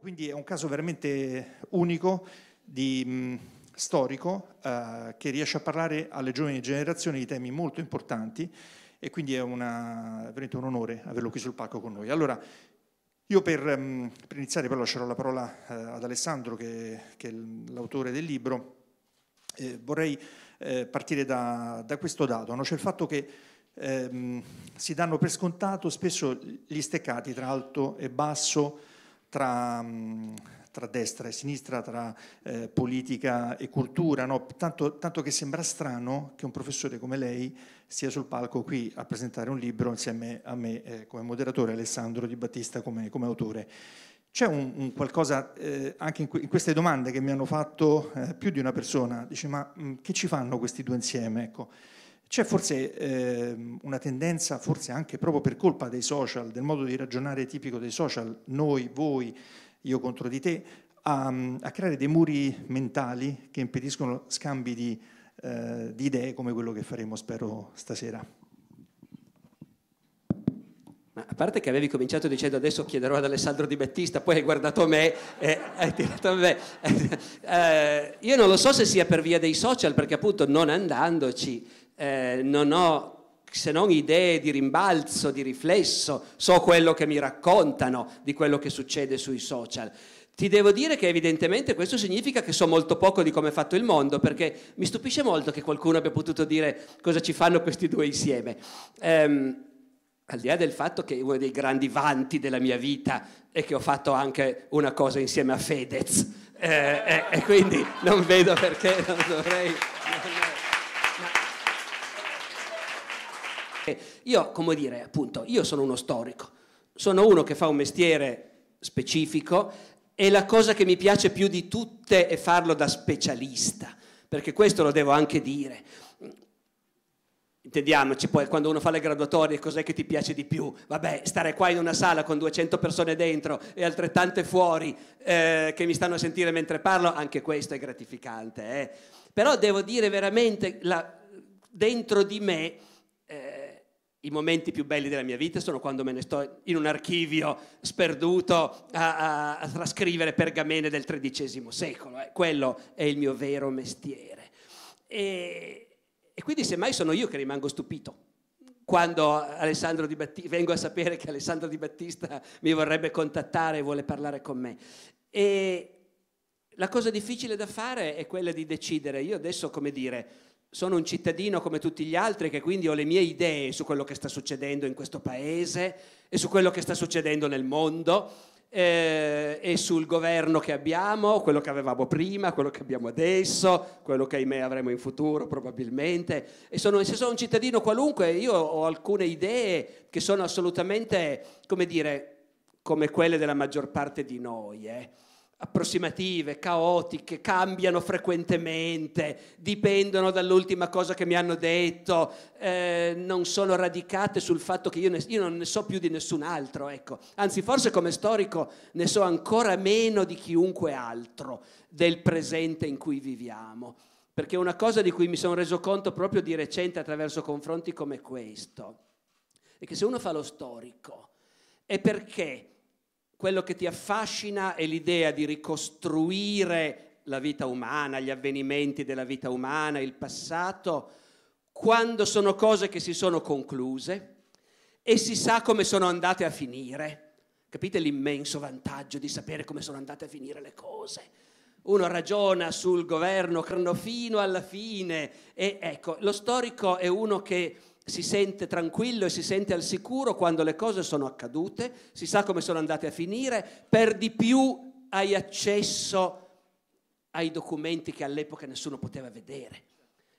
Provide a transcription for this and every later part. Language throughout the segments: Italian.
Quindi è un caso veramente unico, di, mh, storico, eh, che riesce a parlare alle giovani generazioni di temi molto importanti e quindi è una, veramente un onore averlo qui sul palco con noi. Allora, io per, mh, per iniziare però lascerò la parola eh, ad Alessandro, che, che è l'autore del libro, eh, vorrei partire da, da, questo dato. No? Cioè il fatto che ehm, si danno per scontato spesso gli steccati tra alto e basso, tra, mm, tra destra e sinistra, tra eh, politica e cultura, no? tanto, tanto, che sembra strano che un professore come lei sia sul palco qui a presentare un libro insieme a me eh, come moderatore, Alessandro Di Battista come, come autore. C'è un, un qualcosa eh, anche in, que in, queste domande che mi hanno fatto eh, più di una persona, dice ma mh, mm, che ci fanno questi due insieme? Ecco. C'è forse eh, una tendenza, forse anche proprio per colpa dei social, del modo di ragionare tipico dei social, noi, voi, io contro di te, a, mm, a creare dei muri mentali che impediscono scambi di, eh, di idee come quello che faremo, spero, stasera. a parte che avevi cominciato dicendo adesso chiederò ad Alessandro Di Battista, poi hai guardato me e hai tirato a me. Eh, io non lo so se sia per via dei social, perché appunto non andandoci eh, non ho se non idee di rimbalzo, di riflesso, so quello che mi raccontano di quello che succede sui social. Ti devo dire che evidentemente questo significa che so molto poco di come è fatto il mondo, perché mi stupisce molto che qualcuno abbia potuto dire cosa ci fanno questi due insieme. Ehm, al di là del fatto che uno dei grandi vanti della mia vita è che ho fatto anche una cosa insieme a Fedez, e eh, eh, quindi non vedo perché non dovrei... Io, come dire, appunto, io sono uno storico, sono uno che fa un mestiere specifico e la cosa che mi piace più di tutte è farlo da specialista, perché questo lo devo anche dire. Intendiamoci poi, quando uno fa le graduatorie, cos'è che ti piace di più? Vabbè, stare qua in una sala con 200 persone dentro e altrettante fuori eh, che mi stanno a sentire mentre parlo, anche questo è gratificante. Eh. Però devo dire veramente, la, dentro di me i momenti più belli della mia vita sono quando me ne sto in un archivio sperduto a, a, a trascrivere pergamene del XIII secolo. Eh. Quello è il mio vero mestiere. E, e quindi semmai sono io che rimango stupito quando Battista, vengo a sapere che Alessandro Di Battista mi vorrebbe contattare e vuole parlare con me. E la cosa difficile da fare è quella di decidere. Io adesso, come dire, sono un cittadino come tutti gli altri che quindi ho le mie idee su quello che sta succedendo in questo paese e su quello che sta succedendo nel mondo eh, e sul governo che abbiamo, quello che avevamo prima, quello che abbiamo adesso, quello che ahimè avremo in futuro probabilmente. E sono, se sono un cittadino qualunque io ho alcune idee che sono assolutamente, come dire, come quelle della maggior parte di noi. Eh approssimative, caotiche, cambiano frequentemente, dipendono dall'ultima cosa che mi hanno detto, eh, non sono radicate sul fatto che io, ne, io, non ne so più di nessun altro, ecco. Anzi, forse come storico ne so ancora meno di chiunque altro del presente in cui viviamo, perché una cosa di cui mi sono reso conto proprio di recente attraverso confronti come questo, è che se uno fa lo storico, è perché quello che ti affascina è l'idea di ricostruire la vita umana, gli avvenimenti della vita umana, il passato, quando sono cose che si sono concluse e si sa come sono andate a finire. Capite l'immenso vantaggio di sapere come sono andate a finire le cose? Uno ragiona sul governo fino alla fine e ecco, lo storico è uno che si sente tranquillo e si sente al sicuro quando le cose sono accadute, si sa come sono andate a finire, per di più hai accesso ai documenti che all'epoca nessuno poteva vedere.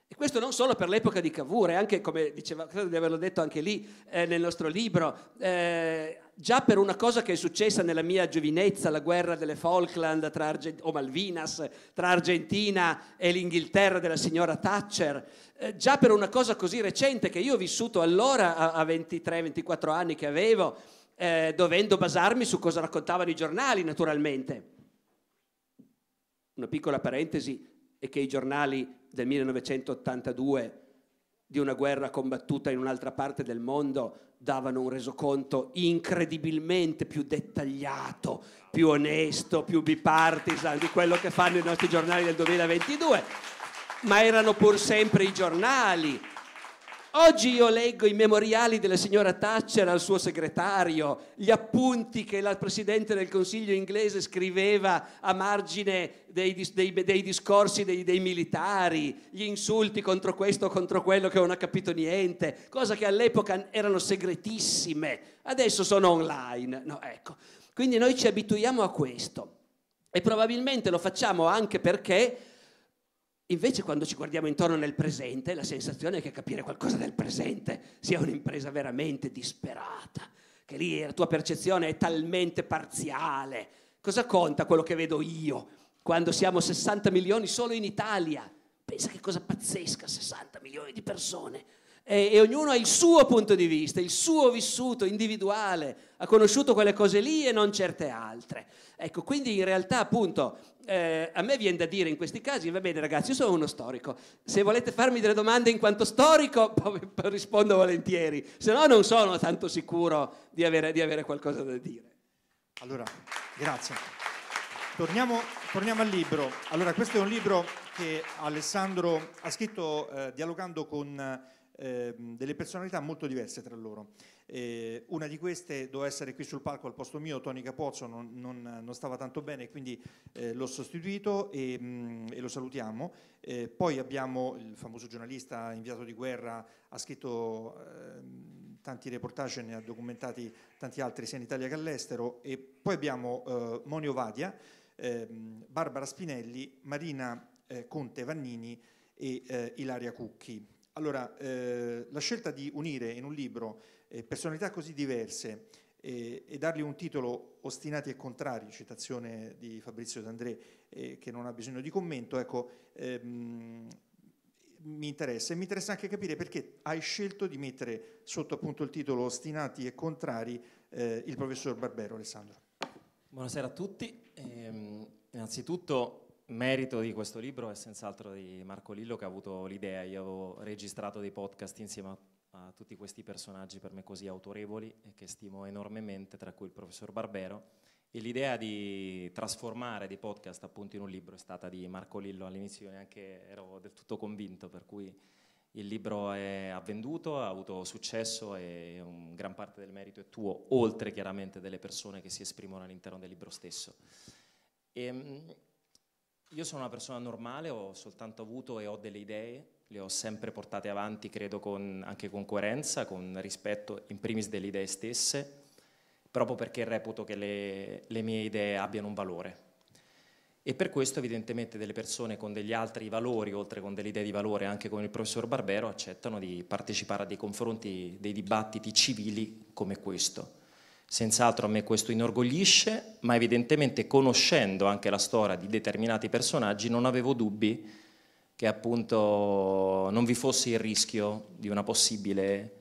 E questo non solo per l'epoca di Cavour, eh, anche come diceva, credo di averlo detto anche lì eh, nel nostro libro, eh, già per una cosa che è successa nella mia giovinezza, la guerra delle Falkland Argent- o Malvinas tra Argentina e l'Inghilterra della signora Thatcher, eh, già per una cosa così recente che io ho vissuto allora a, a 23-24 anni che avevo, eh, dovendo basarmi su cosa raccontavano i giornali naturalmente. Una piccola parentesi è che i giornali del 1982 di una guerra combattuta in un'altra parte del mondo davano un resoconto incredibilmente più dettagliato, più onesto, più bipartisan di quello che fanno i nostri giornali del 2022, ma erano pur sempre i giornali Oggi io leggo i memoriali della signora Thatcher al suo segretario, gli appunti che la Presidente del Consiglio inglese scriveva a margine dei, dei, dei discorsi dei, dei, militari, gli insulti contro questo, contro quello che non ha capito niente, cose che all'epoca erano segretissime, adesso sono online. No, ecco. Quindi noi ci abituiamo a questo e probabilmente lo facciamo anche perché Invece quando ci guardiamo intorno nel presente, la sensazione è che capire qualcosa del presente sia un'impresa veramente disperata, che lì la tua percezione è talmente parziale. Cosa conta quello che vedo io quando siamo 60 milioni solo in Italia? Pensa che cosa pazzesca, 60 milioni di persone e, e, ognuno ha il suo punto di vista, il suo vissuto individuale, ha conosciuto quelle cose lì e non certe altre. Ecco, quindi in realtà appunto eh, a me viene da dire in questi casi, va bene ragazzi, io sono uno storico, se volete farmi delle domande in quanto storico rispondo volentieri, se no non sono tanto sicuro di avere, di avere qualcosa da dire. Allora, grazie. Torniamo, torniamo, al libro. Allora, questo è un libro che Alessandro ha scritto eh, dialogando con Ehm, delle personalità molto diverse tra loro. Eh, una di queste doveva essere qui sul palco al posto mio, Tony Capozzo non, non, non stava tanto bene, quindi eh, l'ho sostituito e, mh, mm, e, lo salutiamo. Eh, poi abbiamo il famoso giornalista inviato di guerra, ha scritto ehm, tanti reportage, e ne ha documentati tanti altri sia in Italia che all'estero, e poi abbiamo eh, Monio Vadia, ehm, Barbara Spinelli, Marina eh, Conte Vannini e eh, Ilaria Cucchi allora, eh, la scelta di unire in un libro eh, personalità così diverse eh, e dargli un titolo ostinati e contrari, citazione di Fabrizio D'André, eh, che non ha bisogno di commento, ecco, ehm, mi interessa e mi interessa anche capire perché hai scelto di mettere sotto appunto il titolo Ostinati e Contrari eh, il professor Barbero Alessandro. Buonasera a tutti, ehm, innanzitutto merito di questo libro è senz'altro di Marco Lillo che ha avuto l'idea, io ho registrato dei podcast insieme a, a tutti questi personaggi per me così autorevoli e che stimo enormemente, tra cui il professor Barbero, e l'idea di trasformare dei podcast appunto in un libro è stata di Marco Lillo, all'inizio neanche ero del tutto convinto, per cui il libro è avvenduto, ha avuto successo e un gran parte del merito è tuo, oltre chiaramente delle persone che si esprimono all'interno del libro stesso. E, ehm, io sono una persona normale, ho soltanto avuto e ho delle idee, le ho sempre portate avanti, credo, con, anche con coerenza, con rispetto in primis delle idee stesse, proprio perché reputo che le, le mie idee abbiano un valore. E per questo evidentemente delle persone con degli altri valori, oltre con delle idee di valore, anche come il professor Barbero, accettano di partecipare a dei confronti, dei dibattiti civili come questo. Senz'altro a me questo inorgoglisce, ma evidentemente conoscendo anche la storia di determinati personaggi non avevo dubbi che appunto non vi fosse il rischio di una possibile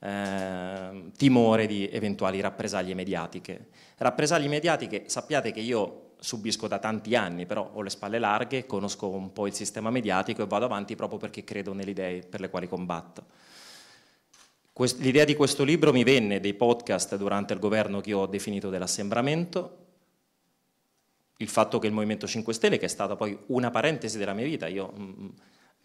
eh, timore di eventuali rappresaglie mediatiche. Rappresaglie mediatiche, sappiate che io subisco da tanti anni, però ho le spalle larghe, conosco un po' il sistema mediatico e vado avanti proprio perché credo nelle idee per le quali combatto. L'idea di questo libro mi venne dei podcast durante il governo che io ho definito dell'assembramento, il fatto che il Movimento 5 Stelle, che è stata poi una parentesi della mia vita, io mh, mm, mm,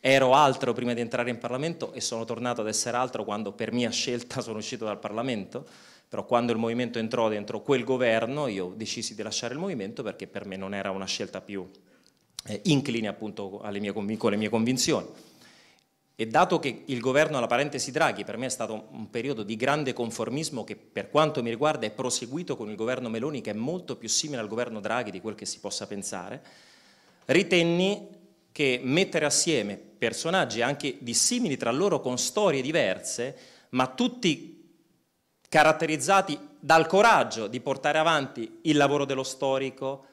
ero altro prima di entrare in Parlamento e sono tornato ad essere altro quando per mia scelta sono uscito dal Parlamento, però quando il Movimento entrò dentro quel governo io decisi di lasciare il Movimento perché per me non era una scelta più eh, incline appunto alle mie, con le mie convinzioni. E dato che il governo alla parentesi Draghi per me è stato un periodo di grande conformismo che per quanto mi riguarda è proseguito con il governo Meloni che è molto più simile al governo Draghi di quel che si possa pensare, ritenni che mettere assieme personaggi anche dissimili tra loro con storie diverse, ma tutti caratterizzati dal coraggio di portare avanti il lavoro dello storico,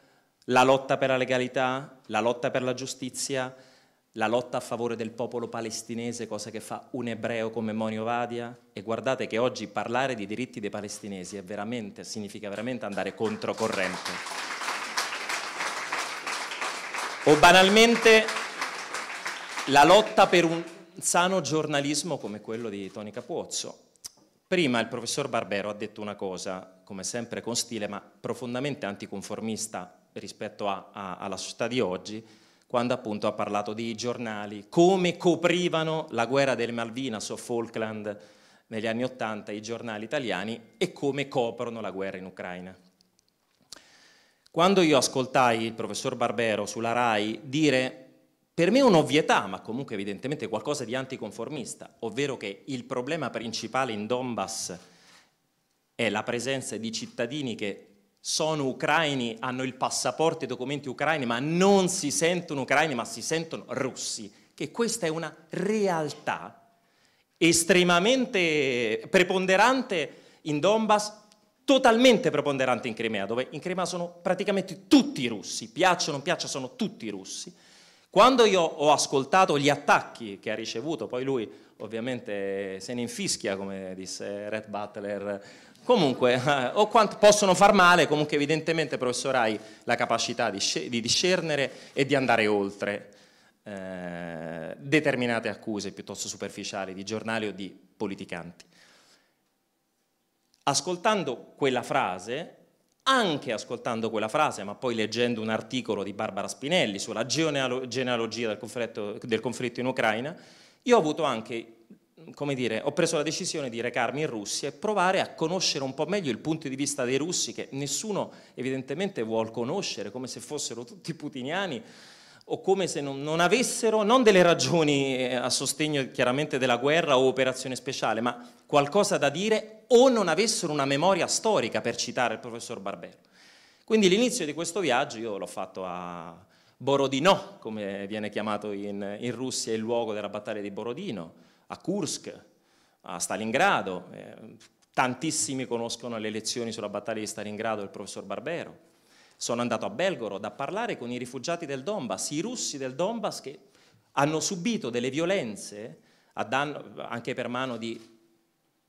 la lotta per la legalità, la lotta per la giustizia, la lotta a favore del popolo palestinese, cosa che fa un ebreo come Monio Vadia. E guardate che oggi parlare di diritti dei palestinesi veramente, significa veramente andare controcorrente. O banalmente la lotta per un sano giornalismo come quello di Toni Capuozzo. Prima il professor Barbero ha detto una cosa, come sempre con stile, ma profondamente anticonformista rispetto a, a, alla società di oggi, quando appunto ha parlato dei giornali, come coprivano la guerra del Malvinas o Falkland negli anni Ottanta i giornali italiani e come coprono la guerra in Ucraina. Quando io ascoltai il professor Barbero sulla RAI dire per me un'ovvietà, ma comunque evidentemente qualcosa di anticonformista, ovvero che il problema principale in Donbass è la presenza di cittadini che sono ucraini, hanno il passaporto e i documenti ucraini, ma non si sentono ucraini, ma si sentono russi, che questa è una realtà estremamente preponderante in Donbass, totalmente preponderante in Crimea, dove in Crimea sono praticamente tutti russi, piaccia o non piaccia sono tutti russi. Quando io ho ascoltato gli attacchi che ha ricevuto, poi lui ovviamente se ne infischia, come disse Red Butler Comunque, o quanto possono far male, comunque evidentemente professor hai la capacità di, di, discernere e di andare oltre eh, determinate accuse piuttosto superficiali di giornali o di politicanti. Ascoltando quella frase, anche ascoltando quella frase, ma poi leggendo un articolo di Barbara Spinelli sulla genealogia del conflitto, del conflitto in Ucraina, io ho avuto anche come dire, ho preso la decisione di recarmi in Russia e provare a conoscere un po' meglio il punto di vista dei russi che nessuno evidentemente vuol conoscere, come se fossero tutti putiniani o come se non, non avessero non delle ragioni eh, a sostegno chiaramente della guerra o operazione speciale, ma qualcosa da dire o non avessero una memoria storica, per citare il professor Barbero. Quindi l'inizio di questo viaggio io l'ho fatto a Borodino, come viene chiamato in, in Russia il luogo della battaglia di Borodino, a Kursk, a Stalingrado, eh, tantissimi conoscono le lezioni sulla battaglia di Stalingrado del professor Barbero, sono andato a Belgorod a parlare con i rifugiati del Donbass, i russi del Donbass che hanno subito delle violenze danno, anche per mano di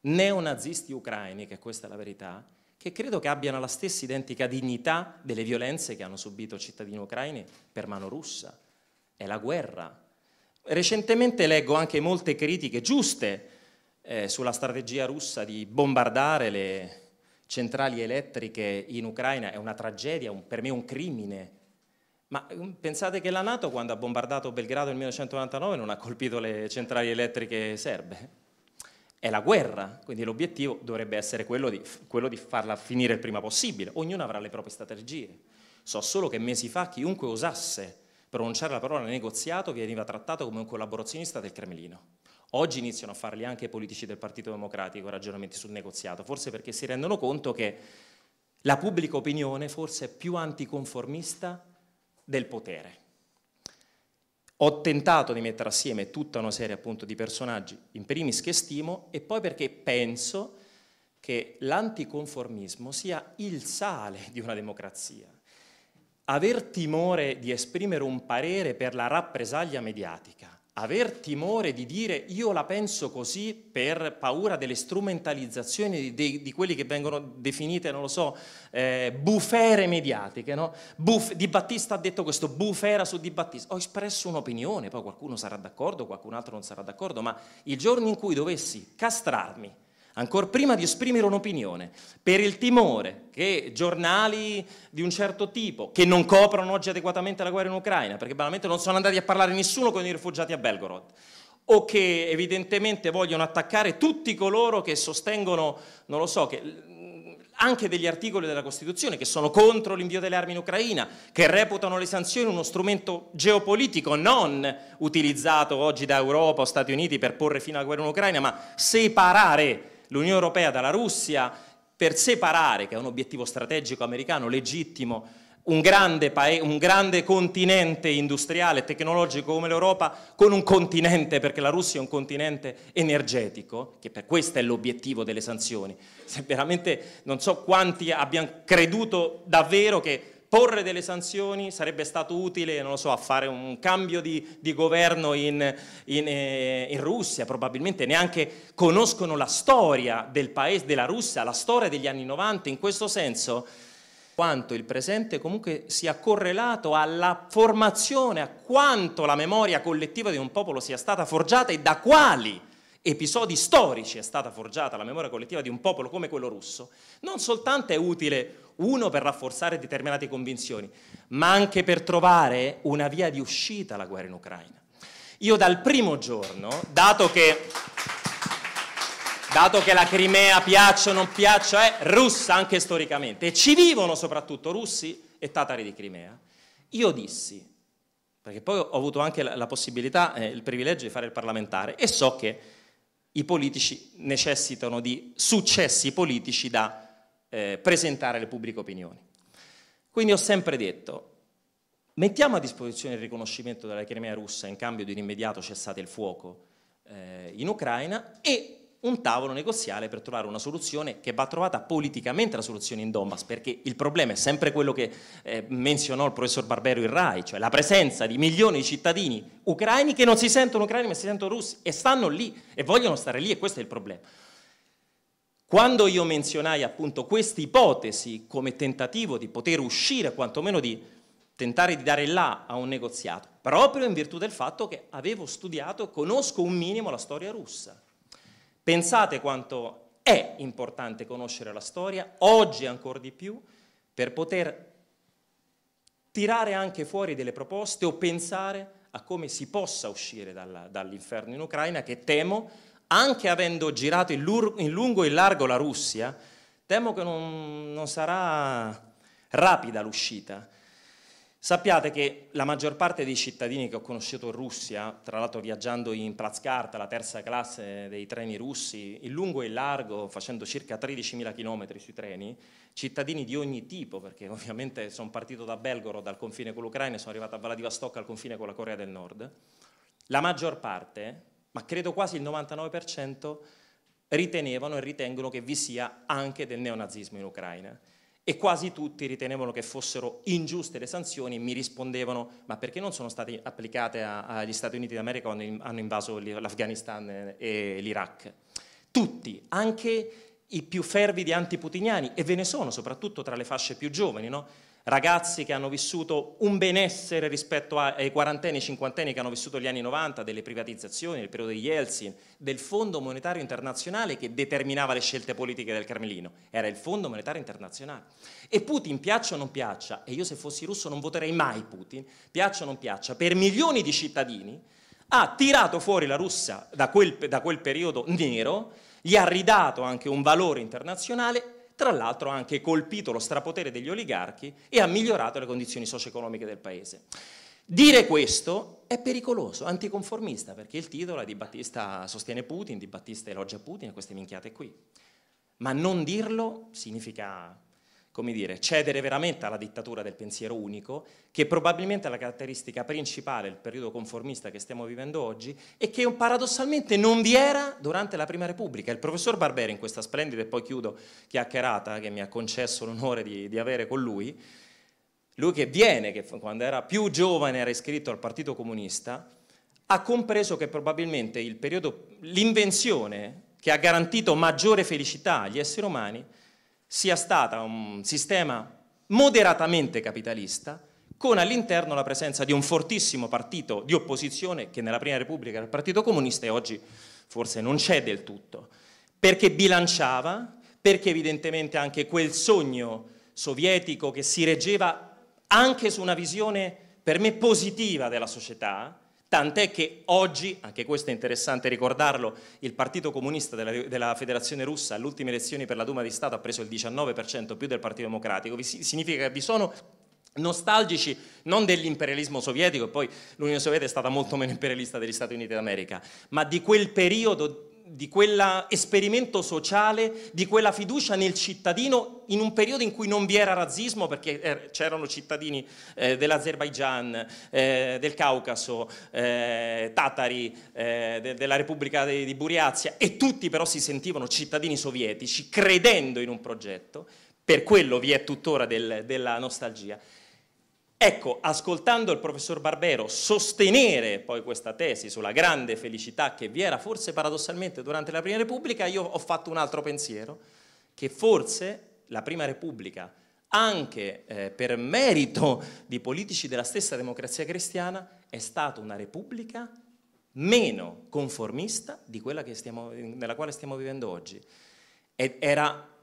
neonazisti ucraini, che questa è la verità, che credo che abbiano la stessa identica dignità delle violenze che hanno subito cittadini ucraini per mano russa. È la guerra Recentemente leggo anche molte critiche giuste eh, sulla strategia russa di bombardare le centrali elettriche in Ucraina, è una tragedia, un, per me un crimine. Ma mm, pensate che la Nato quando ha bombardato Belgrado nel 1999 non ha colpito le centrali elettriche serbe? È la guerra, quindi l'obiettivo dovrebbe essere quello di, quello di farla finire il prima possibile. Ognuno avrà le proprie strategie. So solo che mesi fa chiunque osasse Pronunciare la parola negoziato veniva trattato come un collaborazionista del Cremlino. Oggi iniziano a farli anche i politici del Partito Democratico ragionamenti sul negoziato, forse perché si rendono conto che la pubblica opinione forse è più anticonformista del potere. Ho tentato di mettere assieme tutta una serie appunto di personaggi, in primis che stimo, e poi perché penso che l'anticonformismo sia il sale di una democrazia aver timore di esprimere un parere per la rappresaglia mediatica, aver timore di dire io la penso così per paura delle strumentalizzazioni di, di quelli che vengono definite, non lo so, eh, bufere mediatiche. No? Buf, di Battista ha detto questo, bufera su Di Battista. Ho espresso un'opinione, poi qualcuno sarà d'accordo, qualcun altro non sarà d'accordo, ma il giorno in cui dovessi castrarmi, ancora prima di esprimere un'opinione, per il timore che giornali di un certo tipo, che non coprono oggi adeguatamente la guerra in Ucraina, perché banalmente non sono andati a parlare nessuno con i rifugiati a Belgorod, o che evidentemente vogliono attaccare tutti coloro che sostengono, non lo so, che anche degli articoli della Costituzione che sono contro l'invio delle armi in Ucraina, che reputano le sanzioni uno strumento geopolitico non utilizzato oggi da Europa o Stati Uniti per porre fine alla guerra in Ucraina, ma separare l'Unione Europea dalla Russia per separare, che è un obiettivo strategico americano legittimo, un grande, un grande continente industriale e tecnologico come l'Europa con un continente, perché la Russia è un continente energetico, che per questo è l'obiettivo delle sanzioni. Se veramente non so quanti abbiano creduto davvero che porre delle sanzioni sarebbe stato utile, non lo so, a fare un cambio di, di governo in, in, eh, in, Russia, probabilmente neanche conoscono la storia del paese, della Russia, la storia degli anni 90, in questo senso quanto il presente comunque sia correlato alla formazione, a quanto la memoria collettiva di un popolo sia stata forgiata e da quali episodi storici è stata forgiata la memoria collettiva di un popolo come quello russo, non soltanto è utile uno per rafforzare determinate convinzioni, ma anche per trovare una via di uscita alla guerra in Ucraina. Io dal primo giorno, dato che, dato che la Crimea piaccia o non piaccia, è russa anche storicamente, e ci vivono soprattutto russi e tatari di Crimea, io dissi, perché poi ho avuto anche la, possibilità, eh, il privilegio di fare il parlamentare, e so che i politici necessitano di successi politici da eh, presentare alle pubbliche opinioni. Quindi ho sempre detto, mettiamo a disposizione il riconoscimento della Crimea russa in cambio di un immediato cessate il fuoco eh, in Ucraina e un tavolo negoziale per trovare una soluzione che va trovata politicamente la soluzione in Donbass, perché il problema è sempre quello che eh, menzionò il professor Barbero in Rai, cioè la presenza di milioni di cittadini ucraini che non si sentono ucraini ma si sentono russi e stanno lì e vogliono stare lì e questo è il problema. Quando io menzionai appunto questa ipotesi come tentativo di poter uscire, quantomeno di tentare di dare là a un negoziato, proprio in virtù del fatto che avevo studiato e conosco un minimo la storia russa Pensate quanto è importante conoscere la storia, oggi ancora di più, per poter tirare anche fuori delle proposte o pensare a come si possa uscire dall'inferno in Ucraina, che temo, anche avendo girato in, lungo e in largo la Russia, temo che non, non sarà rapida l'uscita. Sappiate che la maggior parte dei cittadini che ho conosciuto in Russia, tra l'altro viaggiando in Plazkarta, la terza classe dei treni russi, in lungo e in largo, facendo circa 13.000 km sui treni, cittadini di ogni tipo, perché ovviamente sono partito da Belgorod al confine con l'Ucraina e sono arrivato a Vladivostok al confine con la Corea del Nord, la maggior parte, ma credo quasi il 99%, ritenevano e ritengono che vi sia anche del neonazismo in Ucraina e quasi tutti ritenevano che fossero ingiuste le sanzioni e mi rispondevano ma perché non sono state applicate agli Stati Uniti d'America quando hanno invaso l'Afghanistan e l'Iraq? Tutti, anche i più fervidi antiputiniani, e ve ne sono soprattutto tra le fasce più giovani, no? ragazzi che hanno vissuto un benessere rispetto ai quarantenni e cinquantenni che hanno vissuto gli anni 90, delle privatizzazioni, del periodo di Yeltsin, del Fondo Monetario Internazionale che determinava le scelte politiche del Cremlino, era il Fondo Monetario Internazionale. E Putin, piaccia o non piaccia, e io se fossi russo non voterei mai Putin, piaccia o non piaccia, per milioni di cittadini ha tirato fuori la Russia da quel, da quel periodo nero, gli ha ridato anche un valore internazionale tra l'altro ha anche colpito lo strapotere degli oligarchi e ha migliorato le condizioni socio-economiche del Paese. Dire questo è pericoloso, anticonformista, perché il titolo è Di Battista sostiene Putin, Di Battista elogia Putin e queste minchiate qui. Ma non dirlo significa come dire, cedere veramente alla dittatura del pensiero unico, che probabilmente è la caratteristica principale del periodo conformista che stiamo vivendo oggi e che paradossalmente non vi era durante la Prima Repubblica. Il professor Barbera, in questa splendida e poi chiudo chiacchierata che mi ha concesso l'onore di, di avere con lui, lui che viene, che quando era più giovane era iscritto al Partito Comunista, ha compreso che probabilmente l'invenzione che ha garantito maggiore felicità agli esseri umani sia stata un sistema moderatamente capitalista, con all'interno la presenza di un fortissimo partito di opposizione che nella Prima Repubblica era il Partito Comunista e oggi forse non c'è del tutto, perché bilanciava, perché evidentemente anche quel sogno sovietico che si reggeva anche su una visione per me positiva della società, Tant'è che oggi, anche questo è interessante ricordarlo, il Partito Comunista della, della Federazione Russa alle ultime elezioni per la Duma di Stato ha preso il 19% più del Partito Democratico, significa che vi sono nostalgici non dell'imperialismo sovietico, poi l'Unione Sovietica è stata molto meno imperialista degli Stati Uniti d'America, ma di quel periodo di quell'esperimento sociale, di quella fiducia nel cittadino in un periodo in cui non vi era razzismo perché eh, c'erano cittadini eh, dell'Azerbaigian, eh, del Caucaso, eh, tatari, eh, de della Repubblica di, di Buriazia e tutti però si sentivano cittadini sovietici credendo in un progetto, per quello vi è tuttora del, della nostalgia. Ecco, ascoltando il professor Barbero sostenere poi questa tesi sulla grande felicità che vi era forse paradossalmente durante la Prima Repubblica, io ho fatto un altro pensiero, che forse la Prima Repubblica, anche eh, per merito di politici della stessa democrazia cristiana, è stata una Repubblica meno conformista di quella stiamo, nella quale stiamo vivendo oggi. Ed era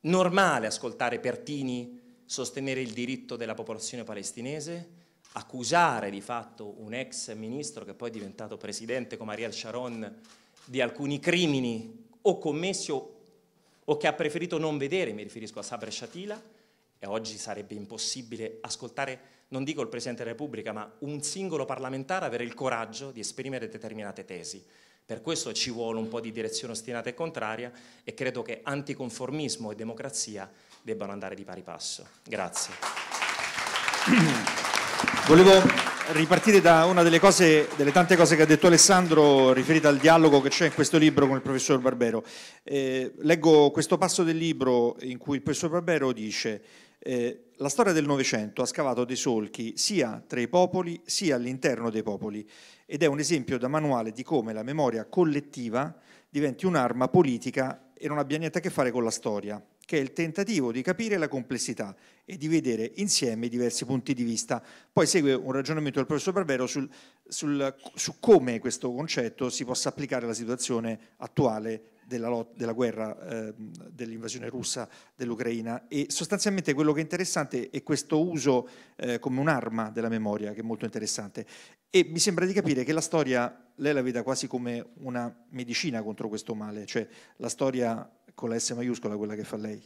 normale ascoltare Pertini, sostenere il diritto della popolazione palestinese, accusare di fatto un ex ministro che poi è diventato presidente come Ariel Sharon di alcuni crimini o commessi o, o che ha preferito non vedere, mi riferisco a Sabre Shatila, e oggi sarebbe impossibile ascoltare, non dico il Presidente della Repubblica, ma un singolo parlamentare avere il coraggio di esprimere determinate tesi. Per questo ci vuole un po' di direzione ostinata e contraria e credo che anticonformismo e democrazia debbano andare di pari passo. Grazie. Volevo ripartire da una delle, cose, delle tante cose che ha detto Alessandro riferita al dialogo che c'è in questo libro con il professor Barbero. Eh, leggo questo passo del libro in cui il professor Barbero dice eh, la storia del Novecento ha scavato dei solchi sia tra i popoli sia all'interno dei popoli ed è un esempio da manuale di come la memoria collettiva diventi un'arma politica e non abbia niente a che fare con la storia che è il tentativo di capire la complessità e di vedere insieme i diversi punti di vista. Poi segue un ragionamento del professor Barbero sul, sul, su come questo concetto si possa applicare alla situazione attuale della, della guerra, eh, dell'invasione russa dell'Ucraina e sostanzialmente quello che è interessante è questo uso eh, come un'arma della memoria, che è molto interessante. E mi sembra di capire che la storia lei la veda quasi come una medicina contro questo male, cioè la storia con la S maiuscola quella che fa lei.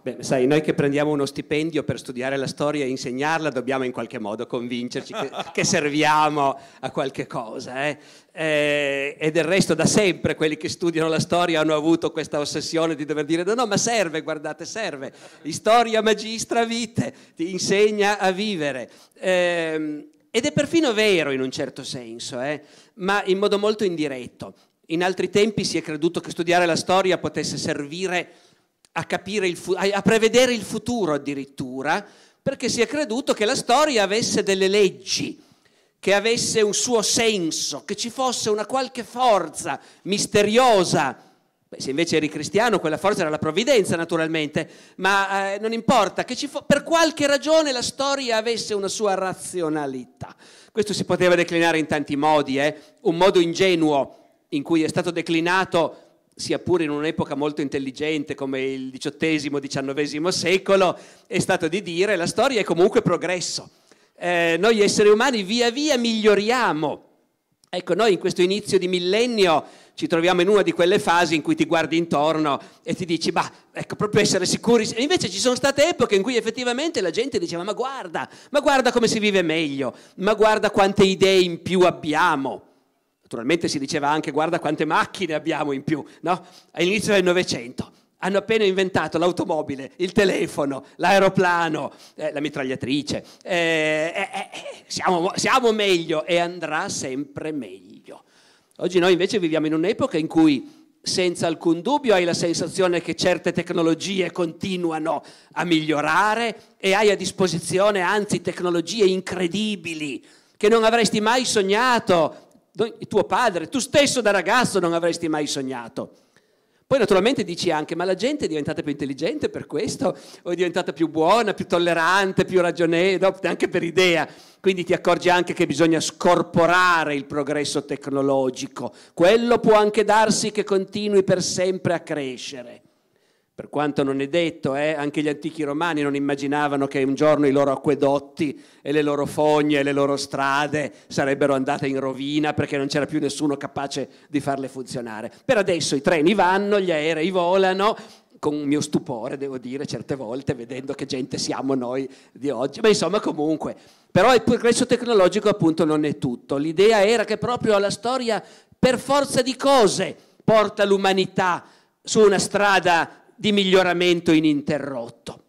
Beh, sai, noi che prendiamo uno stipendio per studiare la storia e insegnarla, dobbiamo in qualche modo convincerci che, che serviamo a qualche cosa. Eh? Eh, e del resto da sempre quelli che studiano la storia hanno avuto questa ossessione di dover dire no, no, ma serve, guardate, serve. Storia magistra vite, ti insegna a vivere. Eh, ed è perfino vero in un certo senso, eh, ma in modo molto indiretto. In altri tempi si è creduto che studiare la storia potesse servire a, fu- a prevedere il futuro addirittura, perché si è creduto che la storia avesse delle leggi, che avesse un suo senso, che ci fosse una qualche forza misteriosa. Beh, se invece eri cristiano, quella forza era la provvidenza, naturalmente, ma eh, non importa, che fo- per qualche ragione la storia avesse una sua razionalità. Questo si poteva declinare in tanti modi, eh? un modo ingenuo in cui è stato declinato sia pure in un'epoca molto intelligente come il XVIII-XIX secolo, è stato di dire la storia è comunque progresso. Eh, noi esseri umani via via miglioriamo. Ecco, noi in questo inizio di millennio ci troviamo in una di quelle fasi in cui ti guardi intorno e ti dici, ma ecco, proprio essere sicuri. E invece ci sono state epoche in cui effettivamente la gente diceva, ma guarda, ma guarda come si vive meglio, ma guarda quante idee in più abbiamo. Naturalmente si diceva anche guarda quante macchine abbiamo in più, no? All'inizio del Novecento hanno appena inventato l'automobile, il telefono, l'aeroplano, eh, la mitragliatrice. Eh, eh, eh, siamo, siamo meglio e andrà sempre meglio. Oggi noi invece viviamo in un'epoca in cui senza alcun dubbio hai la sensazione che certe tecnologie continuano a migliorare e hai a disposizione anzi tecnologie incredibili che non avresti mai sognato tuo padre, tu stesso da ragazzo non avresti mai sognato. Poi naturalmente dici anche, ma la gente è diventata più intelligente per questo, o è diventata più buona, più tollerante, più ragionevole, anche per idea. Quindi ti accorgi anche che bisogna scorporare il progresso tecnologico. Quello può anche darsi che continui per sempre a crescere. Per quanto non è detto, eh, anche gli antichi romani non immaginavano che un giorno i loro acquedotti e le loro fogne e le loro strade sarebbero andate in rovina perché non c'era più nessuno capace di farle funzionare. Per adesso i treni vanno, gli aerei volano, con mio stupore, devo dire, certe volte, vedendo che gente siamo noi di oggi. Ma insomma, comunque, però il progresso tecnologico appunto non è tutto. L'idea era che proprio la storia, per forza di cose, porta l'umanità su una strada di miglioramento ininterrotto.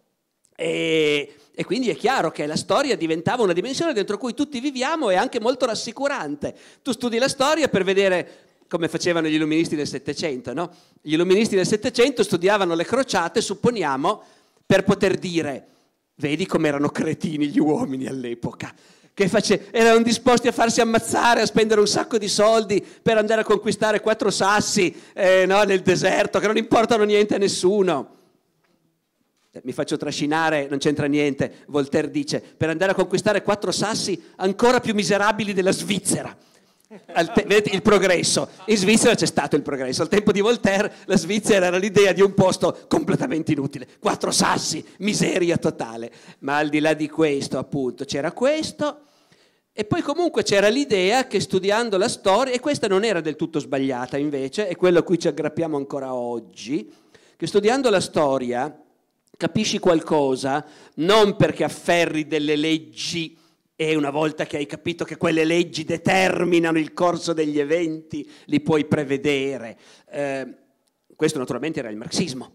E, e, quindi è chiaro che la storia diventava una dimensione dentro cui tutti viviamo e anche molto rassicurante. Tu studi la storia per vedere come facevano gli illuministi del Settecento, no? Gli illuministi del Settecento studiavano le crociate, supponiamo, per poter dire, vedi come erano cretini gli uomini all'epoca che face... erano disposti a farsi ammazzare, a spendere un sacco di soldi per andare a conquistare quattro sassi eh, no, nel deserto, che non importano niente a nessuno. Eh, mi faccio trascinare, non c'entra niente. Voltaire dice, per andare a conquistare quattro sassi ancora più miserabili della Svizzera. Te- vedete il progresso. In Svizzera c'è stato il progresso. Al tempo di Voltaire la Svizzera era l'idea di un posto completamente inutile. Quattro sassi, miseria totale. Ma al di là di questo, appunto, c'era questo. E poi comunque c'era l'idea che studiando la storia, e questa non era del tutto sbagliata invece, è quello a cui ci aggrappiamo ancora oggi, che studiando la storia capisci qualcosa non perché afferri delle leggi e una volta che hai capito che quelle leggi determinano il corso degli eventi, li puoi prevedere. Eh, questo naturalmente era il marxismo.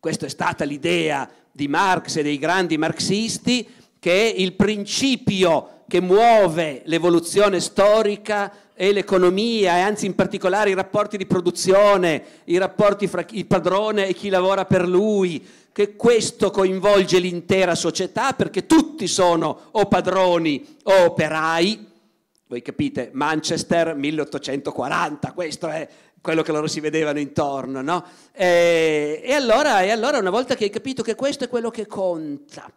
Questa è stata l'idea di Marx e dei grandi marxisti che il principio che muove l'evoluzione storica e l'economia, e anzi in particolare i rapporti di produzione, i rapporti fra il padrone e chi lavora per lui, che questo coinvolge l'intera società perché tutti sono o padroni o operai. Voi capite, Manchester 1840, questo è quello che loro si vedevano intorno, no? E, e, allora, e allora una volta che hai capito che questo è quello che conta,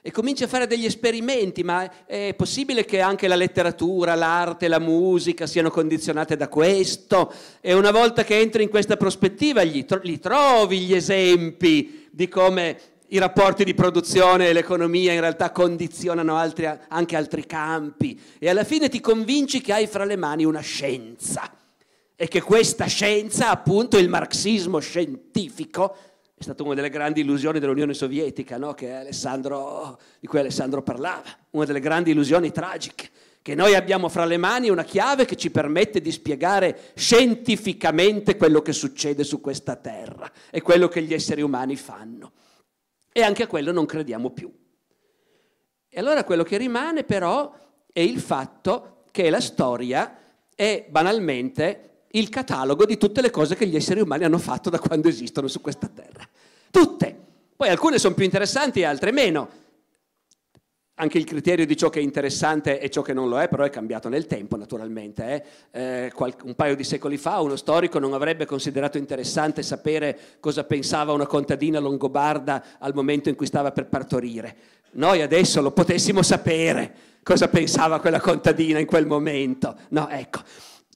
e cominci a fare degli esperimenti, ma è possibile che anche la letteratura, l'arte, la musica siano condizionate da questo? E una volta che entri in questa prospettiva, gli, tro- gli trovi gli esempi di come i rapporti di produzione e l'economia in realtà condizionano altri, anche altri campi e alla fine ti convinci che hai fra le mani una scienza e che questa scienza, appunto il marxismo scientifico, è stata una delle grandi illusioni dell'Unione Sovietica no? di cui Alessandro parlava, una delle grandi illusioni tragiche che noi abbiamo fra le mani una chiave che ci permette di spiegare scientificamente quello che succede su questa terra e quello che gli esseri umani fanno. E anche a quello non crediamo più. E allora quello che rimane però è il fatto che la storia è banalmente il catalogo di tutte le cose che gli esseri umani hanno fatto da quando esistono su questa terra. Tutte. Poi alcune sono più interessanti e altre meno anche il criterio di ciò che è interessante e ciò che non lo è, però è cambiato nel tempo naturalmente. Eh? Eh, un paio di secoli fa uno storico non avrebbe considerato interessante sapere cosa pensava una contadina longobarda al momento in cui stava per partorire. Noi adesso lo potessimo sapere cosa pensava quella contadina in quel momento. No, ecco,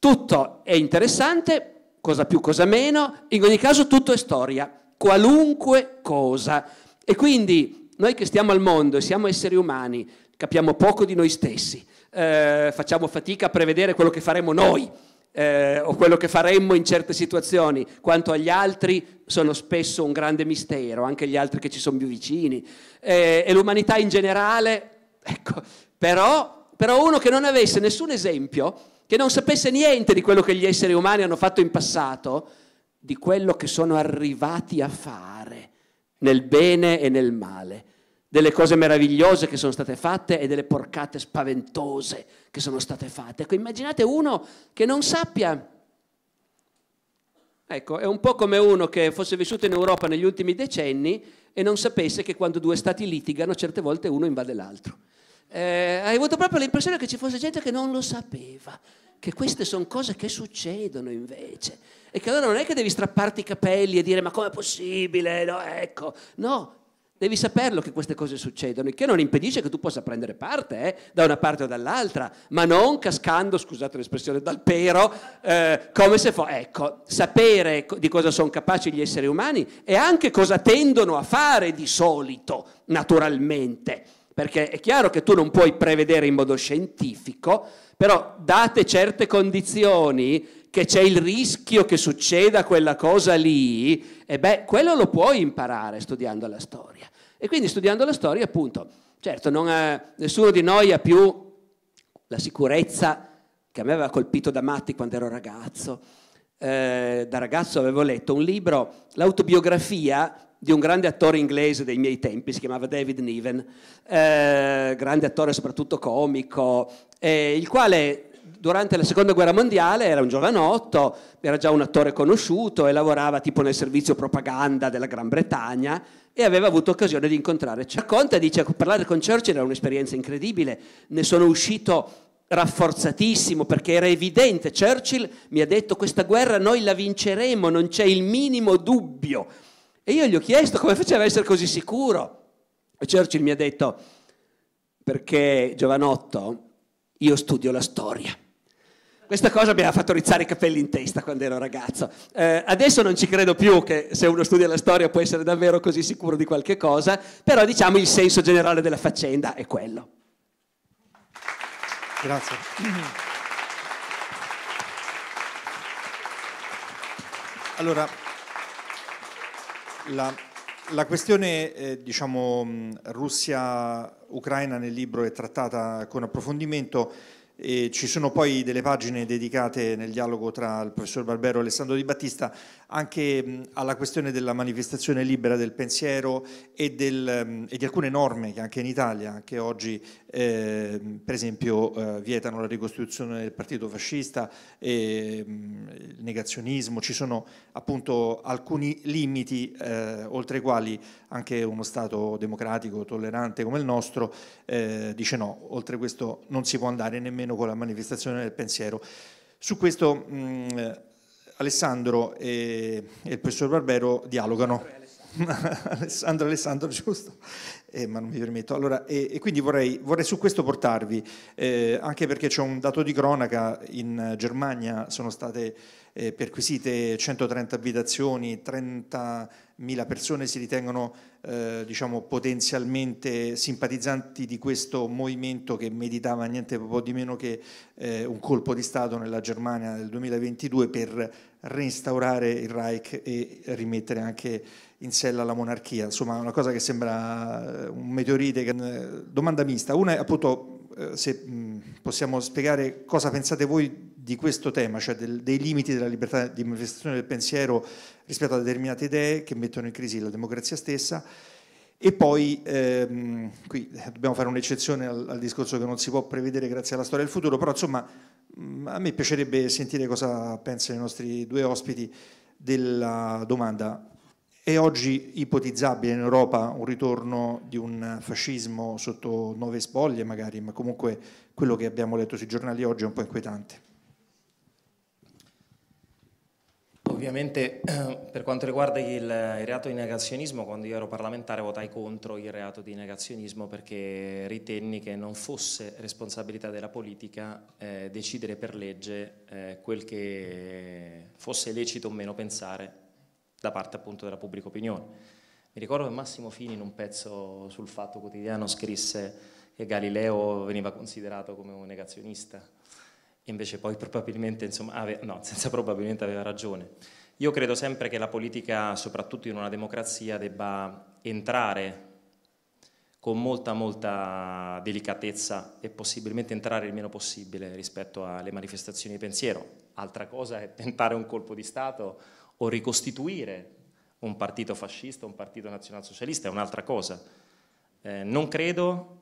tutto è interessante, cosa più, cosa meno, in ogni caso tutto è storia, qualunque cosa. E quindi noi che stiamo al mondo e siamo esseri umani, capiamo poco di noi stessi, eh, facciamo fatica a prevedere quello che faremo noi eh, o quello che faremmo in certe situazioni. Quanto agli altri sono spesso un grande mistero, anche gli altri che ci sono più vicini. Eh, e l'umanità in generale, ecco, però, però uno che non avesse nessun esempio, che non sapesse niente di quello che gli esseri umani hanno fatto in passato, di quello che sono arrivati a fare nel bene e nel male delle cose meravigliose che sono state fatte e delle porcate spaventose che sono state fatte. Ecco, immaginate uno che non sappia. Ecco, è un po' come uno che fosse vissuto in Europa negli ultimi decenni e non sapesse che quando due stati litigano certe volte uno invade l'altro. Eh, hai avuto proprio l'impressione che ci fosse gente che non lo sapeva, che queste sono cose che succedono invece. E che allora non è che devi strapparti i capelli e dire ma com'è possibile? No, ecco, no, Devi saperlo che queste cose succedono, il che non impedisce che tu possa prendere parte eh, da una parte o dall'altra, ma non cascando, scusate l'espressione, dal pero, eh, come se fosse... Ecco, sapere di cosa sono capaci gli esseri umani e anche cosa tendono a fare di solito, naturalmente perché è chiaro che tu non puoi prevedere in modo scientifico, però date certe condizioni che c'è il rischio che succeda quella cosa lì, e beh, quello lo puoi imparare studiando la storia. E quindi studiando la storia, appunto, certo, ha, nessuno di noi ha più la sicurezza che a me aveva colpito da matti quando ero ragazzo. Eh, da ragazzo avevo letto un libro, l'autobiografia di un grande attore inglese dei miei tempi, si chiamava David Niven, eh, grande attore soprattutto comico, eh, il quale durante la seconda guerra mondiale era un giovanotto, era già un attore conosciuto e lavorava tipo nel servizio propaganda della Gran Bretagna e aveva avuto occasione di incontrare. Ci racconta, dice, parlare con Churchill era un'esperienza incredibile, ne sono uscito rafforzatissimo perché era evidente, Churchill mi ha detto questa guerra noi la vinceremo, non c'è il minimo dubbio, e io gli ho chiesto come faceva a essere così sicuro. E Churchill mi ha detto, perché giovanotto io studio la storia. Questa cosa mi ha fatto rizzare i capelli in testa quando ero ragazzo. Eh, adesso non ci credo più che se uno studia la storia può essere davvero così sicuro di qualche cosa, però diciamo il senso generale della faccenda è quello. Grazie. Allora, la, la questione eh, diciamo, Russia-Ucraina nel libro è trattata con approfondimento e ci sono poi delle pagine dedicate nel dialogo tra il professor Barbero e Alessandro Di Battista anche alla questione della manifestazione libera del pensiero e, del, e di alcune norme che anche in Italia, che oggi eh, per esempio eh, vietano la ricostituzione del partito fascista, e, mh, il negazionismo, ci sono appunto alcuni limiti eh, oltre i quali anche uno Stato democratico, tollerante come il nostro eh, dice no, oltre questo non si può andare nemmeno con la manifestazione del pensiero. Su questo mh, mm, Alessandro e, e, il professor Barbero dialogano. Alessandro, Alessandro, giusto, eh, ma non mi permetto. Allora, e, e quindi vorrei, vorrei, su questo portarvi, eh, anche perché c'è un dato di cronaca, in Germania sono state eh, perquisite 130 abitazioni, 30.000 persone si ritengono eh, diciamo, potenzialmente simpatizzanti di questo movimento che meditava niente po' di meno che eh, un colpo di Stato nella Germania nel 2022 per reinstaurare il Reich e rimettere anche in sella la monarchia. Insomma, una cosa che sembra eh, un meteorite. Eh, domanda mista. Una è appunto eh, se mm, possiamo spiegare cosa pensate voi di questo tema, cioè del, dei limiti della libertà di manifestazione del pensiero rispetto a determinate idee che mettono in crisi la democrazia stessa. E poi, ehm, qui dobbiamo fare un'eccezione al, al, discorso che non si può prevedere grazie alla storia del futuro, però insomma mm, a me piacerebbe sentire cosa pensano i nostri due ospiti della domanda è oggi ipotizzabile in Europa un ritorno di un fascismo sotto nove spoglie magari, ma comunque quello che abbiamo letto sui giornali oggi è un po' inquietante. Ovviamente eh, per quanto riguarda il, reato di negazionismo, quando io ero parlamentare votai contro il reato di negazionismo perché ritenni che non fosse responsabilità della politica eh, decidere per legge eh, quel che fosse lecito o meno pensare da parte appunto della pubblica opinione. Mi ricordo che Massimo Fini in un pezzo sul Fatto Quotidiano scrisse che Galileo veniva considerato come un negazionista e invece poi probabilmente, insomma, ave, no, senza probabilmente aveva ragione. Io credo sempre che la politica, soprattutto in una democrazia, debba entrare con molta, molta delicatezza e possibilmente entrare il meno possibile rispetto alle manifestazioni di pensiero. Altra cosa è tentare un colpo di Stato o ricostituire un partito fascista, un partito nazionalsocialista, è un'altra cosa. Eh, non credo,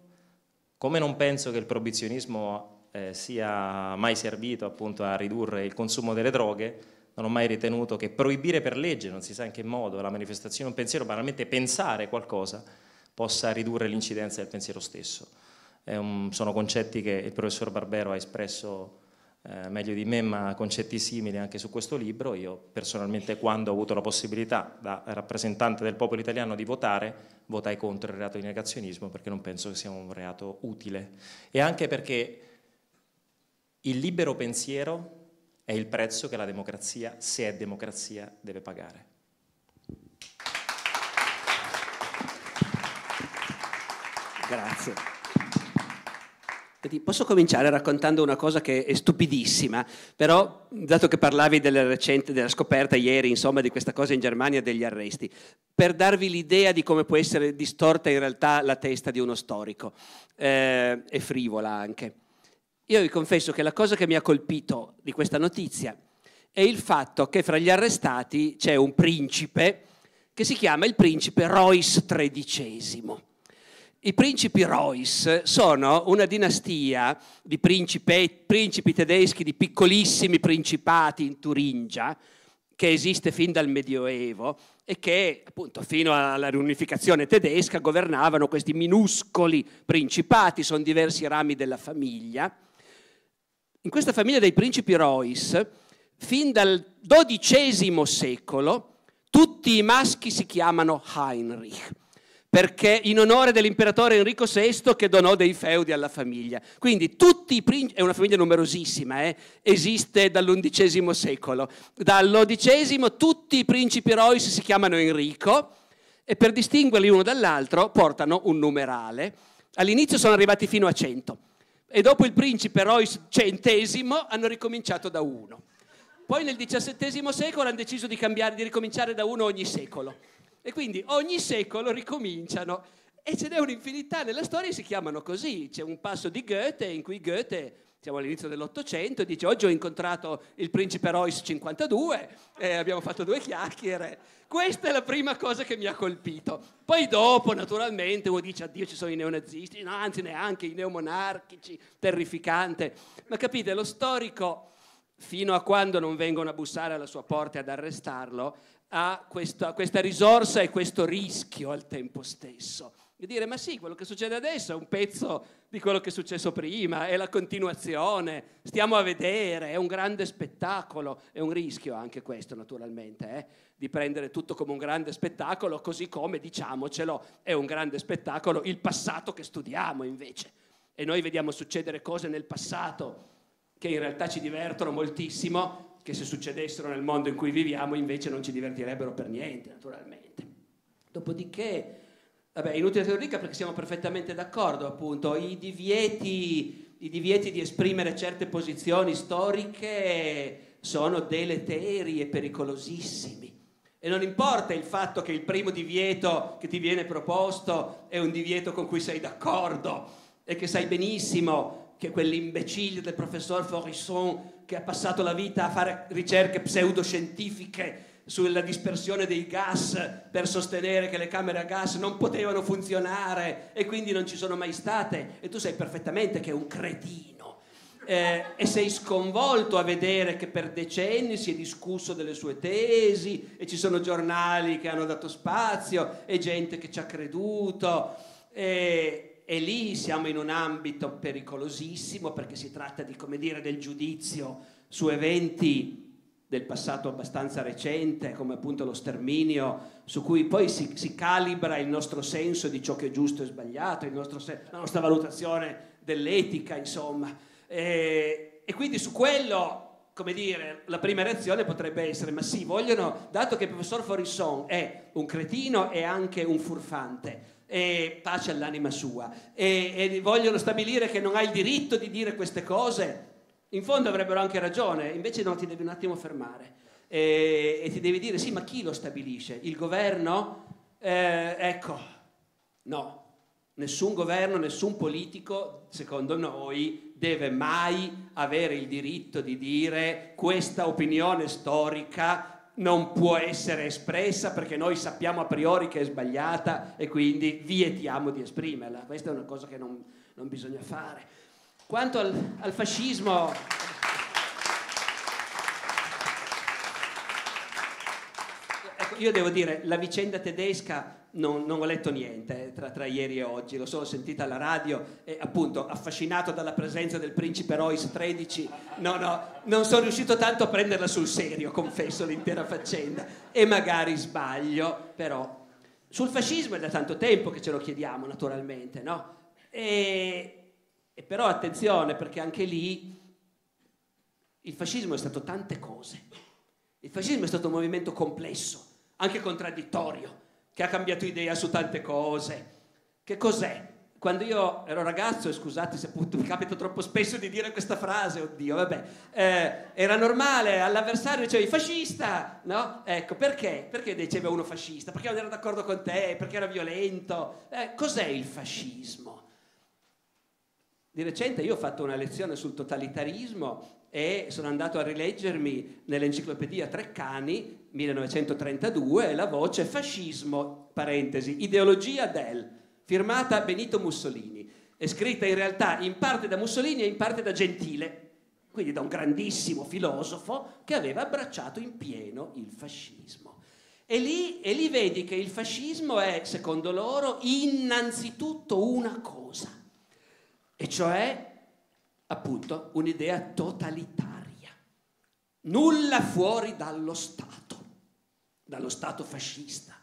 come non penso che il proibizionismo eh, sia mai servito appunto a ridurre il consumo delle droghe, non ho mai ritenuto che proibire per legge, non si sa in che modo, la manifestazione di un pensiero, banalmente pensare qualcosa, possa ridurre l'incidenza del pensiero stesso. Un, sono concetti che il professor Barbero ha espresso eh, meglio di me, ma concetti simili anche su questo libro. Io personalmente quando ho avuto la possibilità da rappresentante del popolo italiano di votare, votai contro il reato di negazionismo perché non penso che sia un reato utile e anche perché il libero pensiero è il prezzo che la democrazia, se è democrazia, deve pagare. Grazie. Posso cominciare raccontando una cosa che è stupidissima, però dato che parlavi della, recente, della scoperta ieri, insomma, di questa cosa in Germania degli arresti, per darvi l'idea di come può essere distorta in realtà la testa di uno storico eh, e frivola anche. Io vi confesso che la cosa che mi ha colpito di questa notizia è il fatto che fra gli arrestati c'è un principe che si chiama il principe Royce XIII i principi Royce sono una dinastia di principe, principi tedeschi di piccolissimi principati in Turingia, che esiste fin dal Medioevo e che appunto fino alla riunificazione tedesca governavano questi minuscoli principati, sono diversi rami della famiglia. In questa famiglia dei principi Royce, fin dal XII secolo, tutti i maschi si chiamano Heinrich perché in onore dell'imperatore Enrico VI che donò dei feudi alla famiglia. Quindi tutti i principi, è una famiglia numerosissima, eh? esiste dall'undicesimo secolo. dall'odicesimo tutti i principi erois si chiamano Enrico e per distinguerli uno dall'altro portano un numerale. All'inizio sono arrivati fino a 100 e dopo il principe Erois centesimo hanno ricominciato da uno. Poi nel XVII secolo hanno deciso di cambiare, di ricominciare da uno ogni secolo. E quindi ogni secolo ricominciano e ce n'è un'infinità nella storia e si chiamano così. C'è un passo di Goethe in cui Goethe siamo all'inizio dell'Ottocento, dice oggi ho incontrato il principe Royce 52, eh, abbiamo fatto due chiacchiere. Questa è la prima cosa che mi ha colpito. Poi dopo, naturalmente, uno dice addio ci sono i neonazisti, no, anzi neanche i neomonarchici, terrificante. Ma capite, lo storico, fino a quando non vengono a bussare alla sua porta e ad arrestarlo, a questa, a questa risorsa e questo rischio al tempo stesso. E dire ma sì, quello che succede adesso è un pezzo di quello che è successo prima, è la continuazione, stiamo a vedere, è un grande spettacolo, è un rischio anche questo naturalmente, eh? di prendere tutto come un grande spettacolo, così come diciamocelo, è un grande spettacolo il passato che studiamo invece. E noi vediamo succedere cose nel passato che in realtà ci divertono moltissimo, che se succedessero nel mondo in cui viviamo invece non ci divertirebbero per niente, naturalmente. Dopodiché, vabbè, inutile che lo dica perché siamo perfettamente d'accordo, appunto, i divieti, i divieti di esprimere certe posizioni storiche sono deleteri e pericolosissimi. E non importa il fatto che il primo divieto che ti viene proposto è un divieto con cui sei d'accordo e che sai benissimo che quell'imbecille del professor Forisson che ha passato la vita a fare ricerche pseudoscientifiche sulla dispersione dei gas per sostenere che le camere a gas non potevano funzionare e quindi non ci sono mai state e tu sai perfettamente che è un cretino eh, e sei sconvolto a vedere che per decenni si è discusso delle sue tesi e ci sono giornali che hanno dato spazio e gente che ci ha creduto e, e lì siamo in un ambito pericolosissimo perché si tratta di, come dire, del giudizio su eventi del passato abbastanza recente, come appunto lo sterminio, su cui poi si, si calibra il nostro senso di ciò che è giusto e sbagliato, sen- la nostra valutazione dell'etica, insomma. E, e quindi su quello, come dire, la prima reazione potrebbe essere, ma sì, vogliono, dato che il professor Forisson è un cretino e anche un furfante, e pace all'anima sua, e, e vogliono stabilire che non hai il diritto di dire queste cose, in fondo avrebbero anche ragione, invece no, ti devi un attimo fermare e, e ti devi dire sì, ma chi lo stabilisce? Il governo? Eh, ecco, no, nessun governo, nessun politico, secondo noi, deve mai avere il diritto di dire questa opinione storica non può essere espressa perché noi sappiamo a priori che è sbagliata e quindi vietiamo di esprimerla. Questa è una cosa che non, non bisogna fare. Quanto al, al fascismo... Ecco, io devo dire, la vicenda tedesca non, non ho letto niente eh, tra, tra, ieri e oggi, l'ho solo sentita alla radio e appunto affascinato dalla presenza del principe Royce 13, no, no, non sono riuscito tanto a prenderla sul serio, confesso l'intera faccenda e magari sbaglio, però sul fascismo è da tanto tempo che ce lo chiediamo naturalmente, no? E, e però attenzione perché anche lì il fascismo è stato tante cose. Il fascismo è stato un movimento complesso, anche contraddittorio, che ha cambiato idea su tante cose. Che cos'è? Quando io ero ragazzo, e scusate se appunto mi capita troppo spesso di dire questa frase, oddio, vabbè, eh, era normale, all'avversario dicevi fascista, no? Ecco, perché? Perché diceva uno fascista? Perché non era d'accordo con te? Perché era violento? Eh, cos'è il fascismo? Di recente io ho fatto una lezione sul totalitarismo e sono andato a rileggermi nell'enciclopedia Treccani 1932 la voce fascismo, parentesi, ideologia del, firmata Benito Mussolini, è scritta in realtà in parte da Mussolini e in parte da Gentile, quindi da un grandissimo filosofo che aveva abbracciato in pieno il fascismo. E lì, e lì vedi che il fascismo è, secondo loro, innanzitutto una cosa, e cioè appunto un'idea totalitaria, nulla fuori dallo Stato, dallo Stato fascista.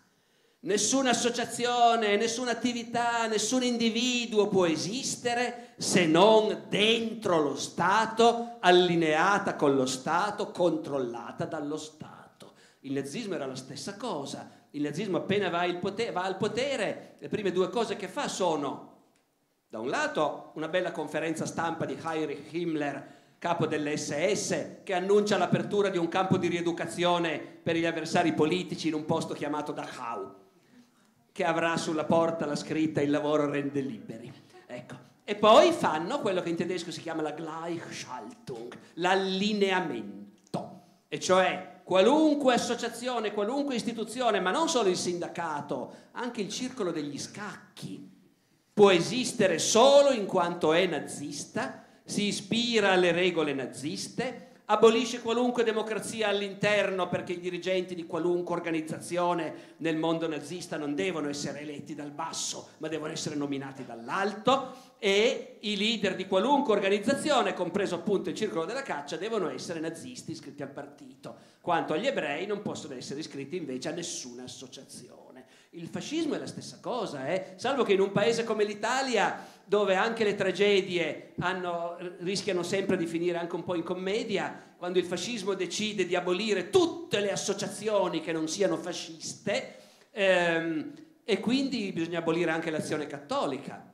Nessuna associazione, nessuna attività, nessun individuo può esistere se non dentro lo Stato, allineata con lo Stato, controllata dallo Stato. Il nazismo era la stessa cosa. Il nazismo appena va, potere, va al potere, le prime due cose che fa sono da un lato una bella conferenza stampa di Heinrich Himmler, capo dell'SS, che annuncia l'apertura di un campo di rieducazione per gli avversari politici in un posto chiamato Dachau, che avrà sulla porta la scritta Il lavoro rende liberi. Ecco. E poi fanno quello che in tedesco si chiama la Gleichschaltung, l'allineamento, e cioè qualunque associazione, qualunque istituzione, ma non solo il sindacato, anche il circolo degli scacchi può esistere solo in quanto è nazista, si ispira alle regole naziste, abolisce qualunque democrazia all'interno perché i dirigenti di qualunque organizzazione nel mondo nazista non devono essere eletti dal basso, ma devono essere nominati dall'alto e i leader di qualunque organizzazione, compreso appunto il circolo della caccia, devono essere nazisti iscritti al partito, quanto agli ebrei non possono essere iscritti invece a nessuna associazione. Il fascismo è la stessa cosa, eh? salvo che in un paese come l'Italia, dove anche le tragedie hanno, rischiano sempre di finire anche un po' in commedia, quando il fascismo decide di abolire tutte le associazioni che non siano fasciste, ehm, e quindi bisogna abolire anche l'azione cattolica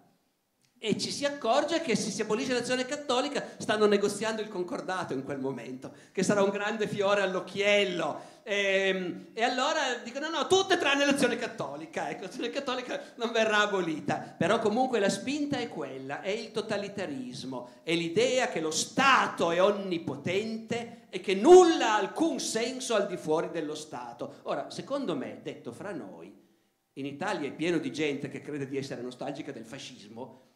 e ci si accorge che se si abolisce l'azione cattolica stanno negoziando il concordato in quel momento, che sarà un grande fiore all'occhiello. E, ehm, e allora dicono no, no, tutte tranne l'azione cattolica, ecco, l'azione cattolica non verrà abolita, però comunque la spinta è quella, è il totalitarismo, è l'idea che lo Stato è onnipotente e che nulla ha alcun senso al di fuori dello Stato. Ora, secondo me, detto fra noi, in Italia è pieno di gente che crede di essere nostalgica del fascismo,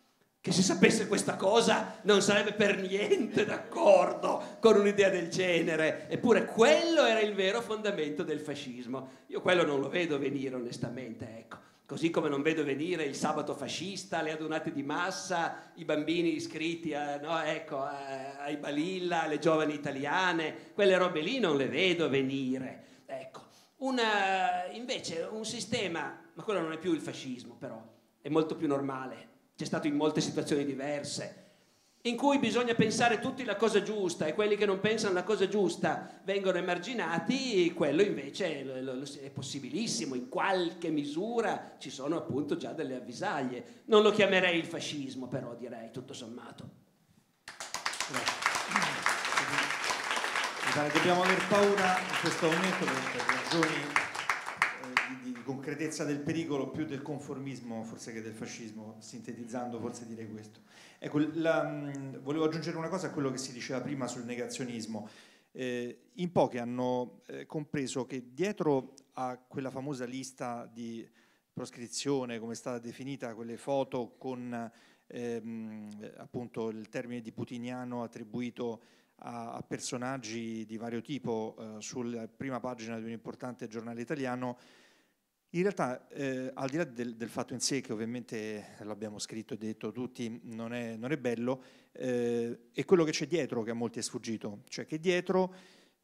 che se sapesse questa cosa non sarebbe per niente d'accordo con un'idea del genere. Eppure quello era il vero fondamento del fascismo. Io quello non lo vedo venire onestamente, ecco. Così come non vedo venire il sabato fascista, le adunate di massa, i bambini iscritti a, no, ecco, a, ai balilla, le giovani italiane, quelle robe lì non le vedo venire. Ecco. Una, invece un sistema, ma quello non è più il fascismo però, è molto più normale, c'è stato in molte situazioni diverse, in cui bisogna pensare tutti la cosa giusta e quelli che non pensano la cosa giusta vengono emarginati, quello invece è possibilissimo, in qualche misura ci sono appunto già delle avvisaglie. Non lo chiamerei il fascismo però direi, tutto sommato. Dobbiamo aver paura in questo momento per ragioni concretezza del pericolo più del conformismo forse che del fascismo, sintetizzando forse direi questo. Ecco, la, volevo aggiungere una cosa a quello che si diceva prima sul negazionismo. Eh, in pochi hanno eh, compreso che dietro a quella famosa lista di proscrizione, come è stata definita, quelle foto con ehm, appunto il termine di putiniano attribuito a, a personaggi di vario tipo eh, sulla prima pagina di un importante giornale italiano, in realtà, eh, al di là del, del, fatto in sé, che ovviamente l'abbiamo scritto e detto tutti, non è, non è bello, eh, è quello che c'è dietro che a molti è sfuggito, cioè che dietro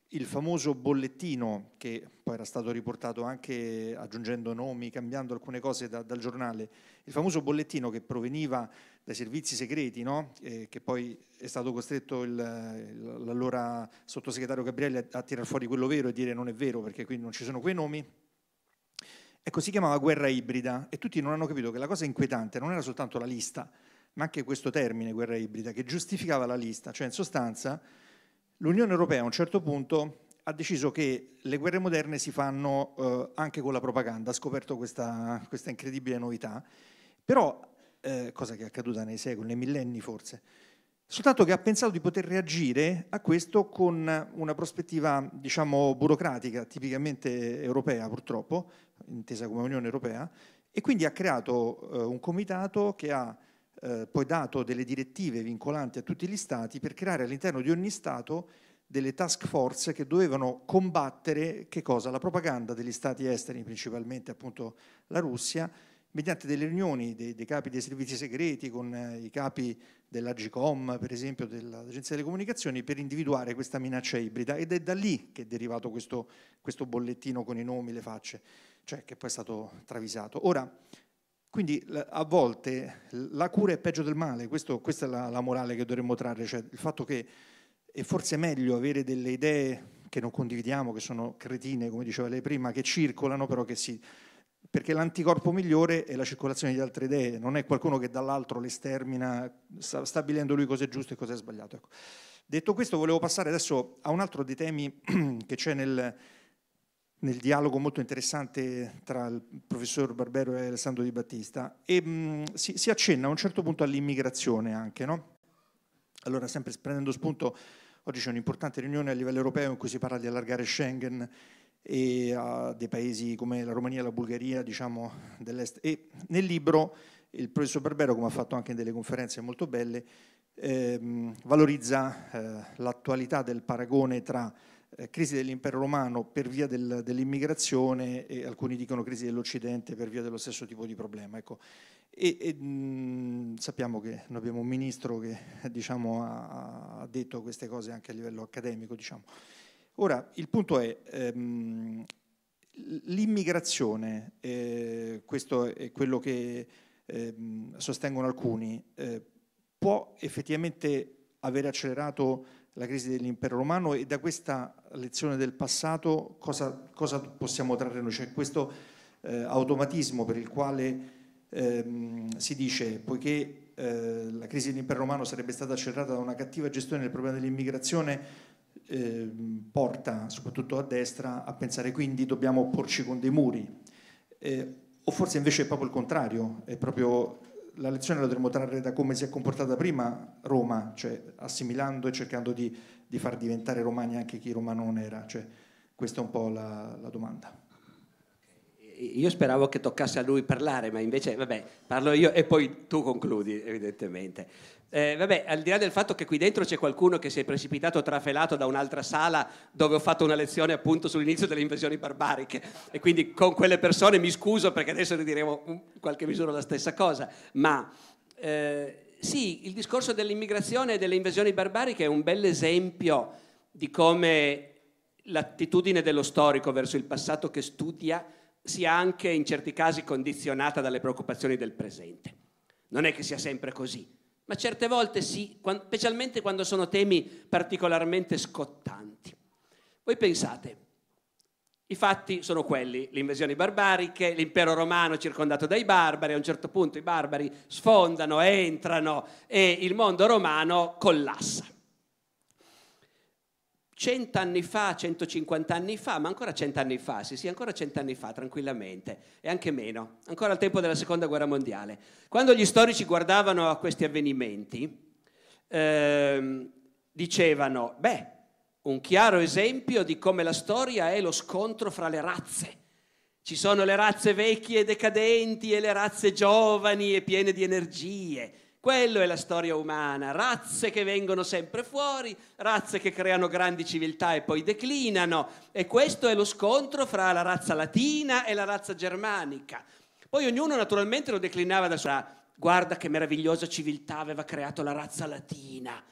il famoso bollettino, che poi era stato riportato anche aggiungendo nomi, cambiando alcune cose da, dal giornale, il famoso bollettino che proveniva dai servizi segreti, no? eh, che poi è stato costretto il, l'allora sottosegretario Gabriele a, a tirar fuori quello vero e dire non è vero perché qui non ci sono quei nomi, Ecco, si chiamava guerra ibrida e tutti non hanno capito che la cosa inquietante non era soltanto la lista, ma anche questo termine guerra ibrida che giustificava la lista, cioè in sostanza l'Unione Europea a un certo punto ha deciso che le guerre moderne si fanno eh, anche con la propaganda, ha scoperto questa, questa incredibile novità, però, eh, cosa che è accaduta nei secoli, nei millenni forse, Soltanto che ha pensato di poter reagire a questo con una prospettiva, diciamo, burocratica, tipicamente europea purtroppo, intesa come Unione Europea, e quindi ha creato eh, un comitato che ha eh, poi dato delle direttive vincolanti a tutti gli stati per creare all'interno di ogni stato delle task force che dovevano combattere che cosa? La propaganda degli stati esteri, principalmente appunto la Russia, mediante delle riunioni dei, dei capi dei servizi segreti con eh, i capi dell'Agicom, per esempio dell'Agenzia delle Comunicazioni, per individuare questa minaccia ibrida ed è da lì che è derivato questo, questo bollettino con i nomi, le facce, cioè che poi è stato travisato. Ora, quindi a volte la cura è peggio del male, Questo, questa è la, la, morale che dovremmo trarre, cioè il fatto che è forse meglio avere delle idee che non condividiamo, che sono cretine, come diceva lei prima, che circolano però che si perché l'anticorpo migliore è la circolazione di altre idee, non è qualcuno che dall'altro le stermina stabilendo lui cosa è giusto e cosa è sbagliato. Ecco. Detto questo volevo passare adesso a un altro dei temi che c'è nel, nel dialogo molto interessante tra il professor Barbero e Alessandro Di Battista e mh, si, si, accenna a un certo punto all'immigrazione anche, no? Allora, sempre prendendo spunto, oggi c'è un'importante riunione a livello europeo in cui si parla di allargare Schengen e a dei paesi come la Romania e la Bulgaria diciamo, dell'est. E nel libro il professor Barbero, come ha fatto anche in delle conferenze molto belle, ehm, valorizza eh, l'attualità del paragone tra eh, crisi dell'impero romano per via del, dell'immigrazione e alcuni dicono crisi dell'Occidente per via dello stesso tipo di problema. Ecco. E, e, mh, sappiamo che noi abbiamo un ministro che diciamo, ha, ha, detto queste cose anche a livello accademico. Diciamo. Ora, il punto è, ehm, l'immigrazione, eh, questo è quello che ehm, sostengono alcuni, eh, può effettivamente aver accelerato la crisi dell'impero romano e da questa lezione del passato cosa, cosa possiamo trarre noi? Cioè questo eh, automatismo per il quale ehm, si dice poiché eh, la crisi dell'impero romano sarebbe stata accelerata da una cattiva gestione del problema dell'immigrazione, Ehm, porta soprattutto a destra a pensare quindi dobbiamo porci con dei muri, eh, o forse invece è proprio il contrario, è proprio la lezione la dovremmo trarre da come si è comportata prima Roma, cioè assimilando e cercando di, di far diventare romani anche chi romano non era, cioè, questa è un po' la, la domanda io speravo che toccasse a lui parlare, ma invece, vabbè, parlo io e poi tu concludi, evidentemente. Eh, vabbè, al di là del fatto che qui dentro c'è qualcuno che si è precipitato trafelato da un'altra sala dove ho fatto una lezione appunto sull'inizio delle invasioni barbariche e quindi con quelle persone mi scuso perché adesso diremo in mm, qualche misura la stessa cosa, ma eh, sì, il discorso dell'immigrazione e delle invasioni barbariche è un bel esempio di come l'attitudine dello storico verso il passato che studia sia anche in certi casi condizionata dalle preoccupazioni del presente. Non è che sia sempre così ma certe volte sì, specialmente quando sono temi particolarmente scottanti. Voi pensate, i fatti sono quelli, le invasioni barbariche, l'impero romano circondato dai barbari, a un certo punto i barbari sfondano, entrano e il mondo romano collassa. Cent'anni fa, 150 anni fa, ma ancora cent'anni fa, sì sì, ancora cent'anni fa, tranquillamente, e anche meno, ancora al tempo della Seconda Guerra Mondiale. Quando gli storici guardavano a questi avvenimenti, ehm, dicevano, beh, un chiaro esempio di come la storia è lo scontro fra le razze. Ci sono le razze vecchie e decadenti e le razze giovani e piene di energie. Quello è la storia umana, razze che vengono sempre fuori, razze che creano grandi civiltà e poi declinano e questo è lo scontro fra la razza latina e la razza germanica. Poi ognuno naturalmente lo declinava da sua, guarda che meravigliosa civiltà aveva creato la razza latina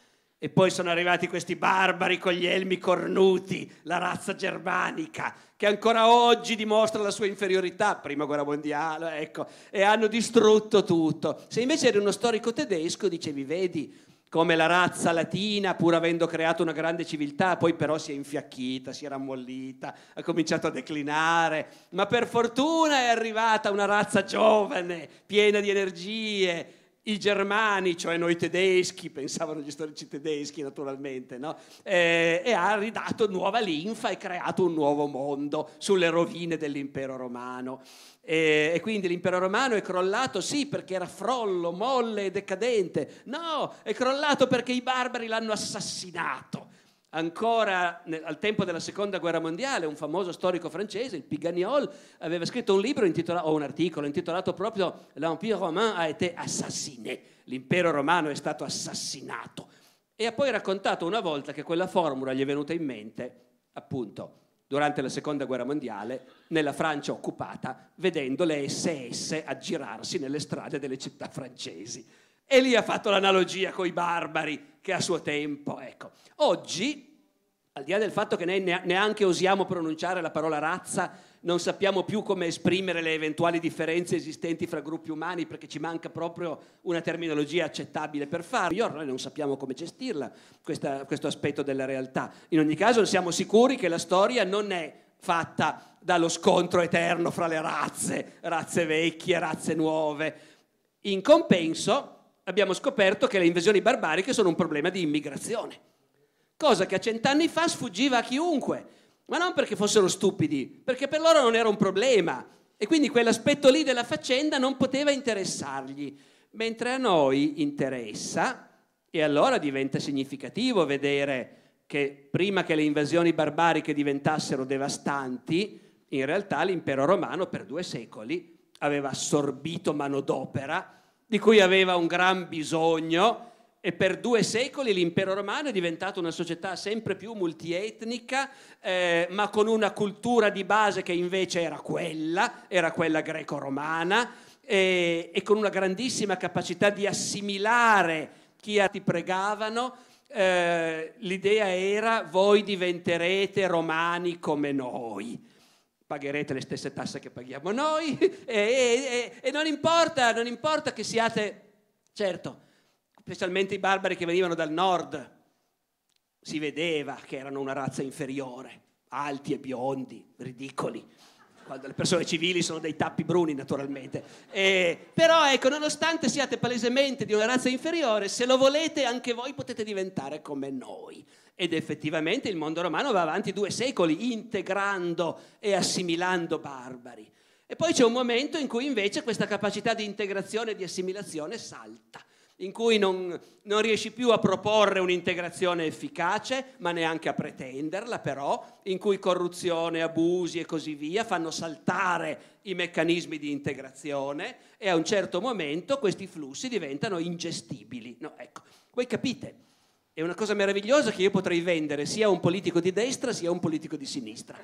e poi sono arrivati questi barbari con gli elmi cornuti, la razza germanica, che ancora oggi dimostra la sua inferiorità, prima guerra mondiale, ecco, e hanno distrutto tutto. Se invece eri uno storico tedesco, dicevi, vedi come la razza latina, pur avendo creato una grande civiltà, poi però si è infiacchita, si era ammollita, ha cominciato a declinare, ma per fortuna è arrivata una razza giovane, piena di energie, i germani, cioè noi tedeschi, pensavano gli storici tedeschi naturalmente, no? eh, e ha ridato nuova linfa e creato un nuovo mondo sulle rovine dell'impero romano. E, e, quindi l'impero romano è crollato sì perché era frollo, molle e decadente, no, è crollato perché i barbari l'hanno assassinato Ancora nel, al tempo della seconda guerra mondiale, un famoso storico francese, il Pigagnol, aveva scritto un libro intitolato, o un articolo intitolato proprio L'Empire romain a été assassiné, l'impero romano è stato assassinato. E ha poi raccontato una volta che quella formula gli è venuta in mente, appunto, durante la seconda guerra mondiale, nella Francia occupata, vedendo le SS aggirarsi nelle strade delle città francesi. E lì ha fatto l'analogia con i barbari che a suo tempo. Ecco. Oggi, al di là del fatto che noi neanche osiamo pronunciare la parola razza, non sappiamo più come esprimere le eventuali differenze esistenti fra gruppi umani perché ci manca proprio una terminologia accettabile per farlo. Noi non sappiamo come gestirla, questa, questo aspetto della realtà. In ogni caso siamo sicuri che la storia non è fatta dallo scontro eterno fra le razze, razze vecchie, razze nuove. In compenso, abbiamo scoperto che le invasioni barbariche sono un problema di immigrazione, cosa che a cent'anni fa sfuggiva a chiunque, ma non perché fossero stupidi, perché per loro non era un problema e quindi quell'aspetto lì della faccenda non poteva interessargli, mentre a noi interessa e allora diventa significativo vedere che prima che le invasioni barbariche diventassero devastanti, in realtà l'impero romano per due secoli aveva assorbito manodopera di cui aveva un gran bisogno e per due secoli l'impero romano è diventato una società sempre più multietnica, eh, ma con una cultura di base che invece era quella, era quella greco-romana, eh, e con una grandissima capacità di assimilare chi ti pregavano. Eh, l'idea era voi diventerete romani come noi pagherete le stesse tasse che paghiamo noi e, e, e, non importa, non importa che siate, certo, specialmente i barbari che venivano dal nord, si vedeva che erano una razza inferiore, alti e biondi, ridicoli. Quando le persone civili sono dei tappi bruni, naturalmente. E, però, ecco, nonostante siate palesemente di una razza inferiore, se lo volete, anche voi potete diventare come noi. Ed effettivamente il mondo romano va avanti due secoli integrando e assimilando barbari. E poi c'è un momento in cui invece questa capacità di integrazione e di assimilazione salta, in cui non, non riesci più a proporre un'integrazione efficace, ma neanche a pretenderla però, in cui corruzione, abusi e così via fanno saltare i meccanismi di integrazione e a un certo momento questi flussi diventano ingestibili. No, ecco, voi capite, è una cosa meravigliosa che io potrei vendere sia a un politico di destra sia a un politico di sinistra.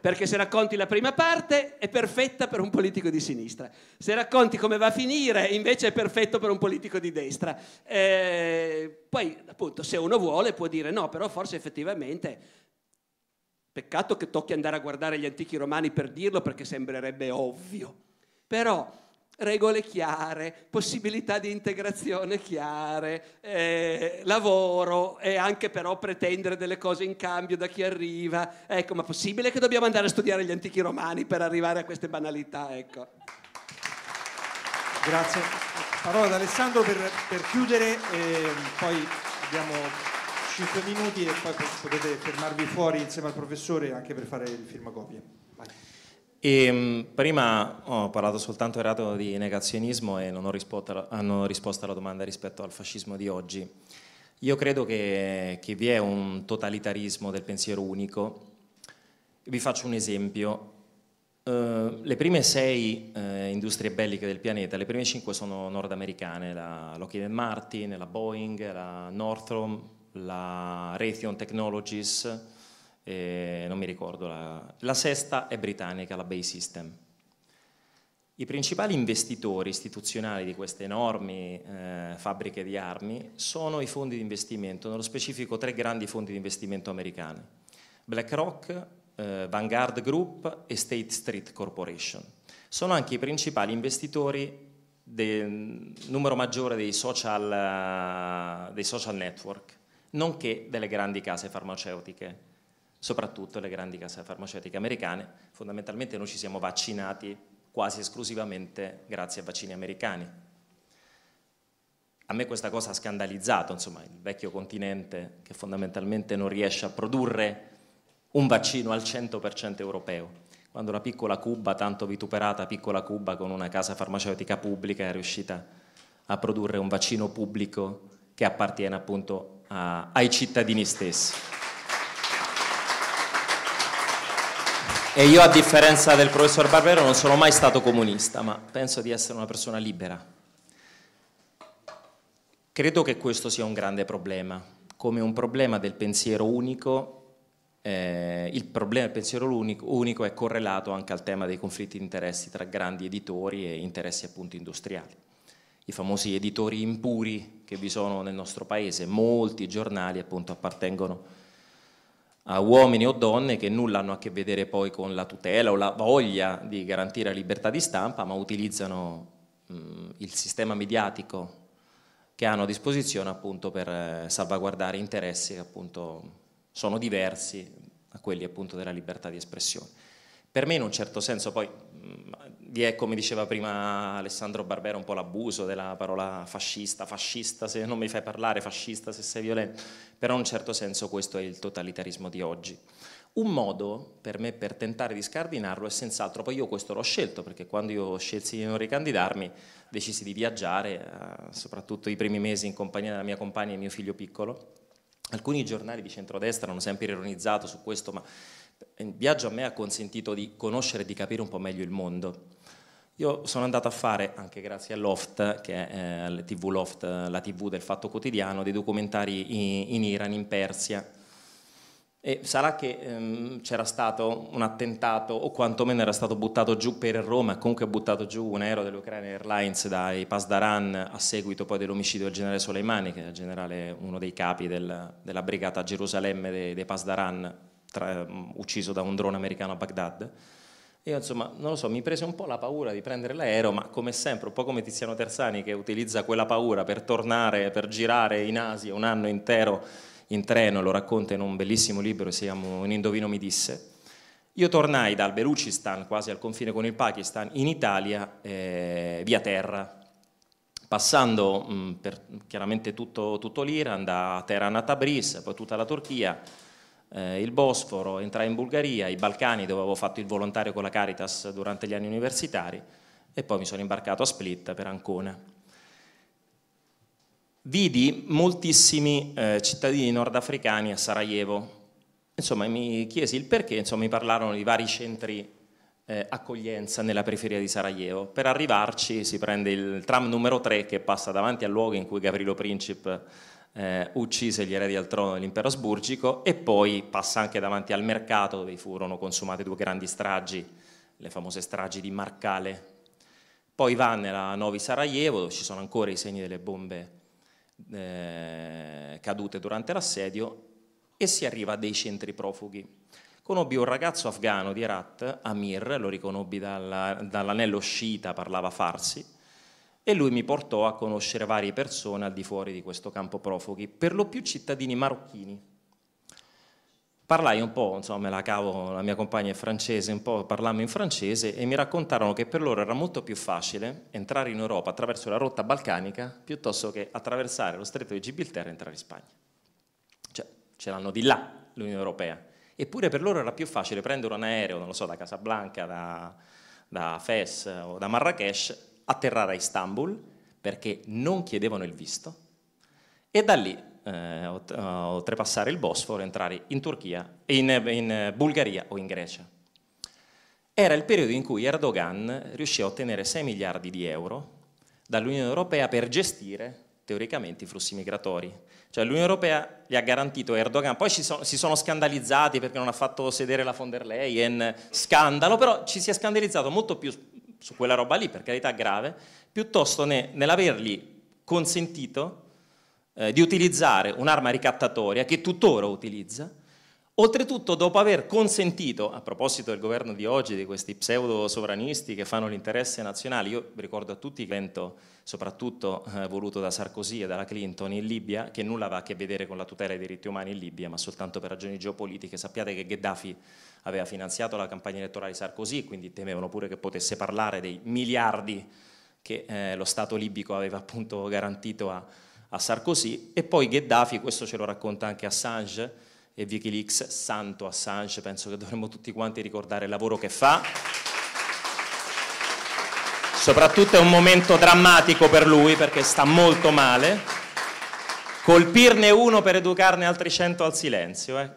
Perché se racconti la prima parte è perfetta per un politico di sinistra, se racconti come va a finire invece è perfetto per un politico di destra. Eh, poi appunto se uno vuole può dire no, però forse effettivamente Peccato che tocchi andare a guardare gli antichi romani per dirlo perché sembrerebbe ovvio. Però regole chiare, possibilità di integrazione chiare, eh, lavoro e anche però pretendere delle cose in cambio da chi arriva. Ecco, ma possibile che dobbiamo andare a studiare gli antichi romani per arrivare a queste banalità? Ecco. Grazie. Parola ad Alessandro per, per chiudere, eh, poi abbiamo 5 minuti e poi potete fermarvi fuori insieme al professore anche per fare il firmacopie. E ehm, prima ho parlato soltanto errato di negazionismo e non ho risposto, hanno risposto alla domanda rispetto al fascismo di oggi. Io credo che, che vi è un totalitarismo del pensiero unico. Vi faccio un esempio. Uh, le prime sei uh, industrie belliche del pianeta, le prime cinque sono nordamericane, la Lockheed Martin, la Boeing, la Northrop, la Raytheon Technologies, eh, non mi ricordo, la, la sesta è britannica, la Bay System. I principali investitori istituzionali di queste enormi eh, fabbriche di armi sono i fondi di investimento, nello specifico tre grandi fondi di investimento americani, BlackRock, eh, Vanguard Group e State Street Corporation. Sono anche i principali investitori del numero maggiore dei social, dei social network, nonché delle grandi case farmaceutiche soprattutto le grandi case farmaceutiche americane. Fondamentalmente noi ci siamo vaccinati quasi esclusivamente grazie a vaccini americani. A me questa cosa ha scandalizzato, insomma, il vecchio continente che fondamentalmente non riesce a produrre un vaccino al 100% europeo. Quando la piccola Cuba, tanto vituperata piccola Cuba con una casa farmaceutica pubblica, è riuscita a produrre un vaccino pubblico che appartiene appunto a, ai cittadini stessi. E io, a differenza del professor Barbero, non sono mai stato comunista, ma penso di essere una persona libera. Credo che questo sia un grande problema, come un problema del pensiero unico. Eh, il problema del pensiero unico, unico è correlato anche al tema dei conflitti di interessi tra grandi editori e interessi appunto industriali. I famosi editori impuri che vi sono nel nostro paese, molti giornali appunto appartengono a a uomini o donne che nulla hanno a che vedere poi con la tutela o la voglia di garantire la libertà di stampa, ma utilizzano mh, mm, il sistema mediatico che hanno a disposizione appunto per eh, salvaguardare interessi che appunto sono diversi a quelli appunto della libertà di espressione. Per me in un certo senso poi mm, vi è, come diceva prima Alessandro Barbera, un po' l'abuso della parola fascista, fascista se non mi fai parlare, fascista se sei violento, però in un certo senso questo è il totalitarismo di oggi. Un modo per me per tentare di scardinarlo è senz'altro, poi io questo l'ho scelto perché quando io scelsi di non ricandidarmi decisi di viaggiare, eh, soprattutto i primi mesi in compagnia della mia compagna e mio figlio piccolo. Alcuni giornali di centrodestra hanno sempre ironizzato su questo, ma il viaggio a me ha consentito di conoscere e di capire un po' meglio il mondo. Io sono andato a fare, anche grazie a Loft, che è eh, la TV Loft, la TV del Fatto Quotidiano, dei documentari in, Iran, in Persia. E sarà che ehm, c'era stato un attentato, o quantomeno era stato buttato giù per Roma, comunque buttato giù un aereo dell'Ucraina Airlines dai Pasdaran a seguito poi dell'omicidio del generale Soleimani, che è generale, uno dei capi del, della brigata a Gerusalemme dei, dei Pasdaran tra, mm, ucciso da un drone americano a Baghdad. Io insomma, non lo so, mi prese un po' la paura di prendere l'aereo, ma come sempre, un po' come Tiziano Terzani che utilizza quella paura per tornare, per girare in Asia un anno intero in treno, lo racconta in un bellissimo libro, si chiama Un indovino mi disse. Io tornai dal Beluchistan, quasi al confine con il Pakistan, in Italia eh, via terra, passando mh, mm, per chiaramente tutto, tutto l'Iran, da Teheran a Tabriz, poi tutta la Turchia, eh, il Bosforo, entrai in Bulgaria, i Balcani dove avevo fatto il volontario con la Caritas durante gli anni universitari e poi mi sono imbarcato a Split per Ancona. Vidi moltissimi eh, cittadini nordafricani a Sarajevo, insomma mi chiesi il perché, insomma mi parlarono di vari centri eh, accoglienza nella periferia di Sarajevo. Per arrivarci si prende il tram numero 3 che passa davanti al luogo in cui Gavrilo Princip eh, uccise gli eredi al trono dell'impero asburgico e poi passa anche davanti al mercato dove furono consumate due grandi stragi, le famose stragi di Marcale. Poi va nella Novi Sarajevo dove ci sono ancora i segni delle bombe eh, cadute durante l'assedio e si arriva a dei centri profughi. Conobbi un ragazzo afgano di Herat, Amir, lo riconobbi dalla, dall'anello sciita, parlava farsi, e lui mi portò a conoscere varie persone al di fuori di questo campo profughi, per lo più cittadini marocchini. Parlai un po', insomma, me la cavo, la mia compagna è francese, un po' parlammo in francese e mi raccontarono che per loro era molto più facile entrare in Europa attraverso la rotta balcanica piuttosto che attraversare lo stretto di Gibilterra e entrare in Spagna. Cioè, ce l'hanno di là l'Unione Europea. Eppure per loro era più facile prendere un aereo, non lo so, da Casablanca, da, da Fes o da Marrakesh atterrare a Istanbul perché non chiedevano il visto e da lì eh, eh oltrepassare il Bosforo e entrare in Turchia, in, in eh, Bulgaria o in Grecia. Era il periodo in cui Erdogan riuscì a ottenere 6 miliardi di euro dall'Unione Europea per gestire teoricamente i flussi migratori. Cioè l'Unione Europea gli ha garantito Erdogan, poi sono, si sono scandalizzati perché non ha fatto sedere la von der Leyen, scandalo, però ci si è scandalizzato molto più su quella roba lì, per carità grave, piuttosto ne, nell'avergli consentito eh, di utilizzare un'arma ricattatoria che tuttora utilizza, oltretutto dopo aver consentito, a proposito del governo di oggi, di questi pseudo sovranisti che fanno l'interesse nazionale, io ricordo a tutti che l'evento soprattutto eh, voluto da Sarkozy e dalla Clinton in Libia, che nulla va a che vedere con la tutela dei diritti umani in Libia, ma soltanto per ragioni geopolitiche. Sappiate che Gheddafi aveva finanziato la campagna elettorale di Sarkozy, quindi temevano pure che potesse parlare dei miliardi che eh, lo Stato libico aveva appunto garantito a, a Sarkozy. E poi Gheddafi, questo ce lo racconta anche Assange, e Wikileaks, santo Assange, penso che dovremmo tutti quanti ricordare il lavoro che fa soprattutto è un momento drammatico per lui perché sta molto male, colpirne uno per educarne altri cento al silenzio. Eh.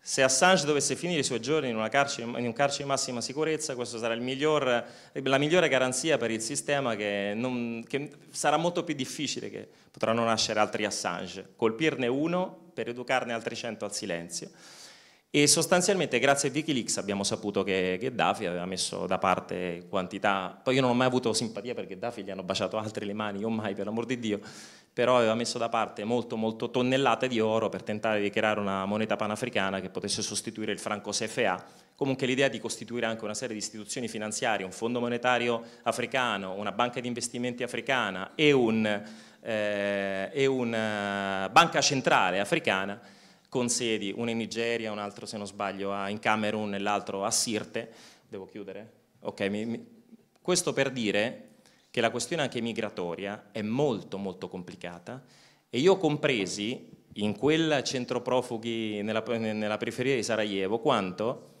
Se Assange dovesse finire i suoi giorni in, carcere, in un carcere di massima sicurezza, questa sarà miglior, la migliore garanzia per il sistema che, non, che sarà molto più difficile che potranno nascere altri Assange. Colpirne uno per educarne altri cento al silenzio. E sostanzialmente grazie a Wikileaks abbiamo saputo che Gheddafi aveva messo da parte quantità, poi io non ho mai avuto simpatia per Gheddafi, gli hanno baciato altri le mani, io mai per l'amor di Dio, però aveva messo da parte molto molto tonnellate di oro per tentare di creare una moneta panafricana che potesse sostituire il franco CFA, comunque l'idea di costituire anche una serie di istituzioni finanziarie, un fondo monetario africano, una banca di investimenti africana e una eh, un, uh, banca centrale africana con sedi, uno in Nigeria, un altro se non sbaglio in Camerun e l'altro a Sirte. Devo chiudere? Ok, mi, mi... questo per dire che la questione anche migratoria è molto molto complicata e io compresi in quel centro profughi nella, nella periferia di Sarajevo quanto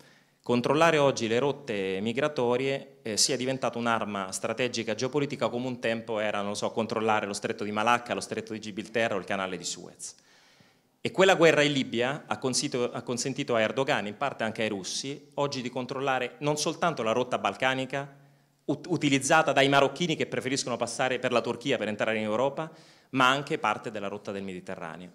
controllare oggi le rotte migratorie eh, sia diventato un'arma strategica geopolitica come un tempo era, so, controllare lo stretto di Malacca, lo stretto di Gibilterra o il canale di Suez. E quella guerra in Libia ha, ha consentito a Erdogan, in parte anche ai russi, oggi di controllare non soltanto la rotta balcanica, utilizzata dai marocchini che preferiscono passare per la Turchia per entrare in Europa, ma anche parte della rotta del Mediterraneo.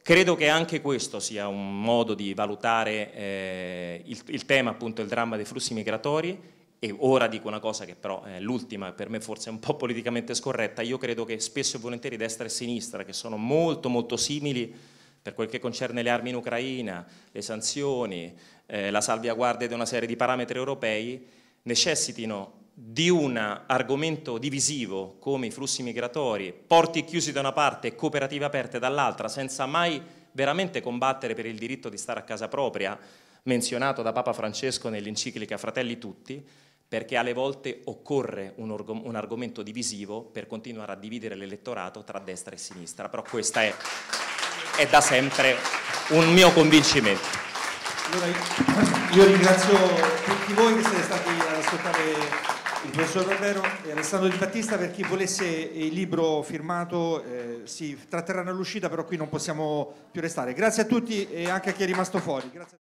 Credo che anche questo sia un modo di valutare eh, il, il, tema, appunto, il dramma dei flussi migratori e ora dico una cosa che però è eh, l'ultima, per me forse è un po' politicamente scorretta, io credo che spesso e volentieri destra e sinistra, che sono molto molto simili per quel che concerne le armi in Ucraina, le sanzioni, eh, la salvaguardia di una serie di parametri europei, necessitino di un argomento divisivo come i flussi migratori, porti chiusi da una parte e cooperative aperte dall'altra, senza mai veramente combattere per il diritto di stare a casa propria, menzionato da Papa Francesco nell'enciclica Fratelli Tutti, perché alle volte occorre un, org- un argomento divisivo per continuare a dividere l'elettorato tra destra e sinistra, però questo è, è da sempre un mio convincimento. Allora, io ringrazio tutti voi che siete stati ad ascoltare il professor Barbero e Alessandro Di Battista. Per chi volesse il libro firmato, eh, si tratterranno all'uscita, però qui non possiamo più restare. Grazie a tutti e anche a chi è rimasto fuori. Grazie.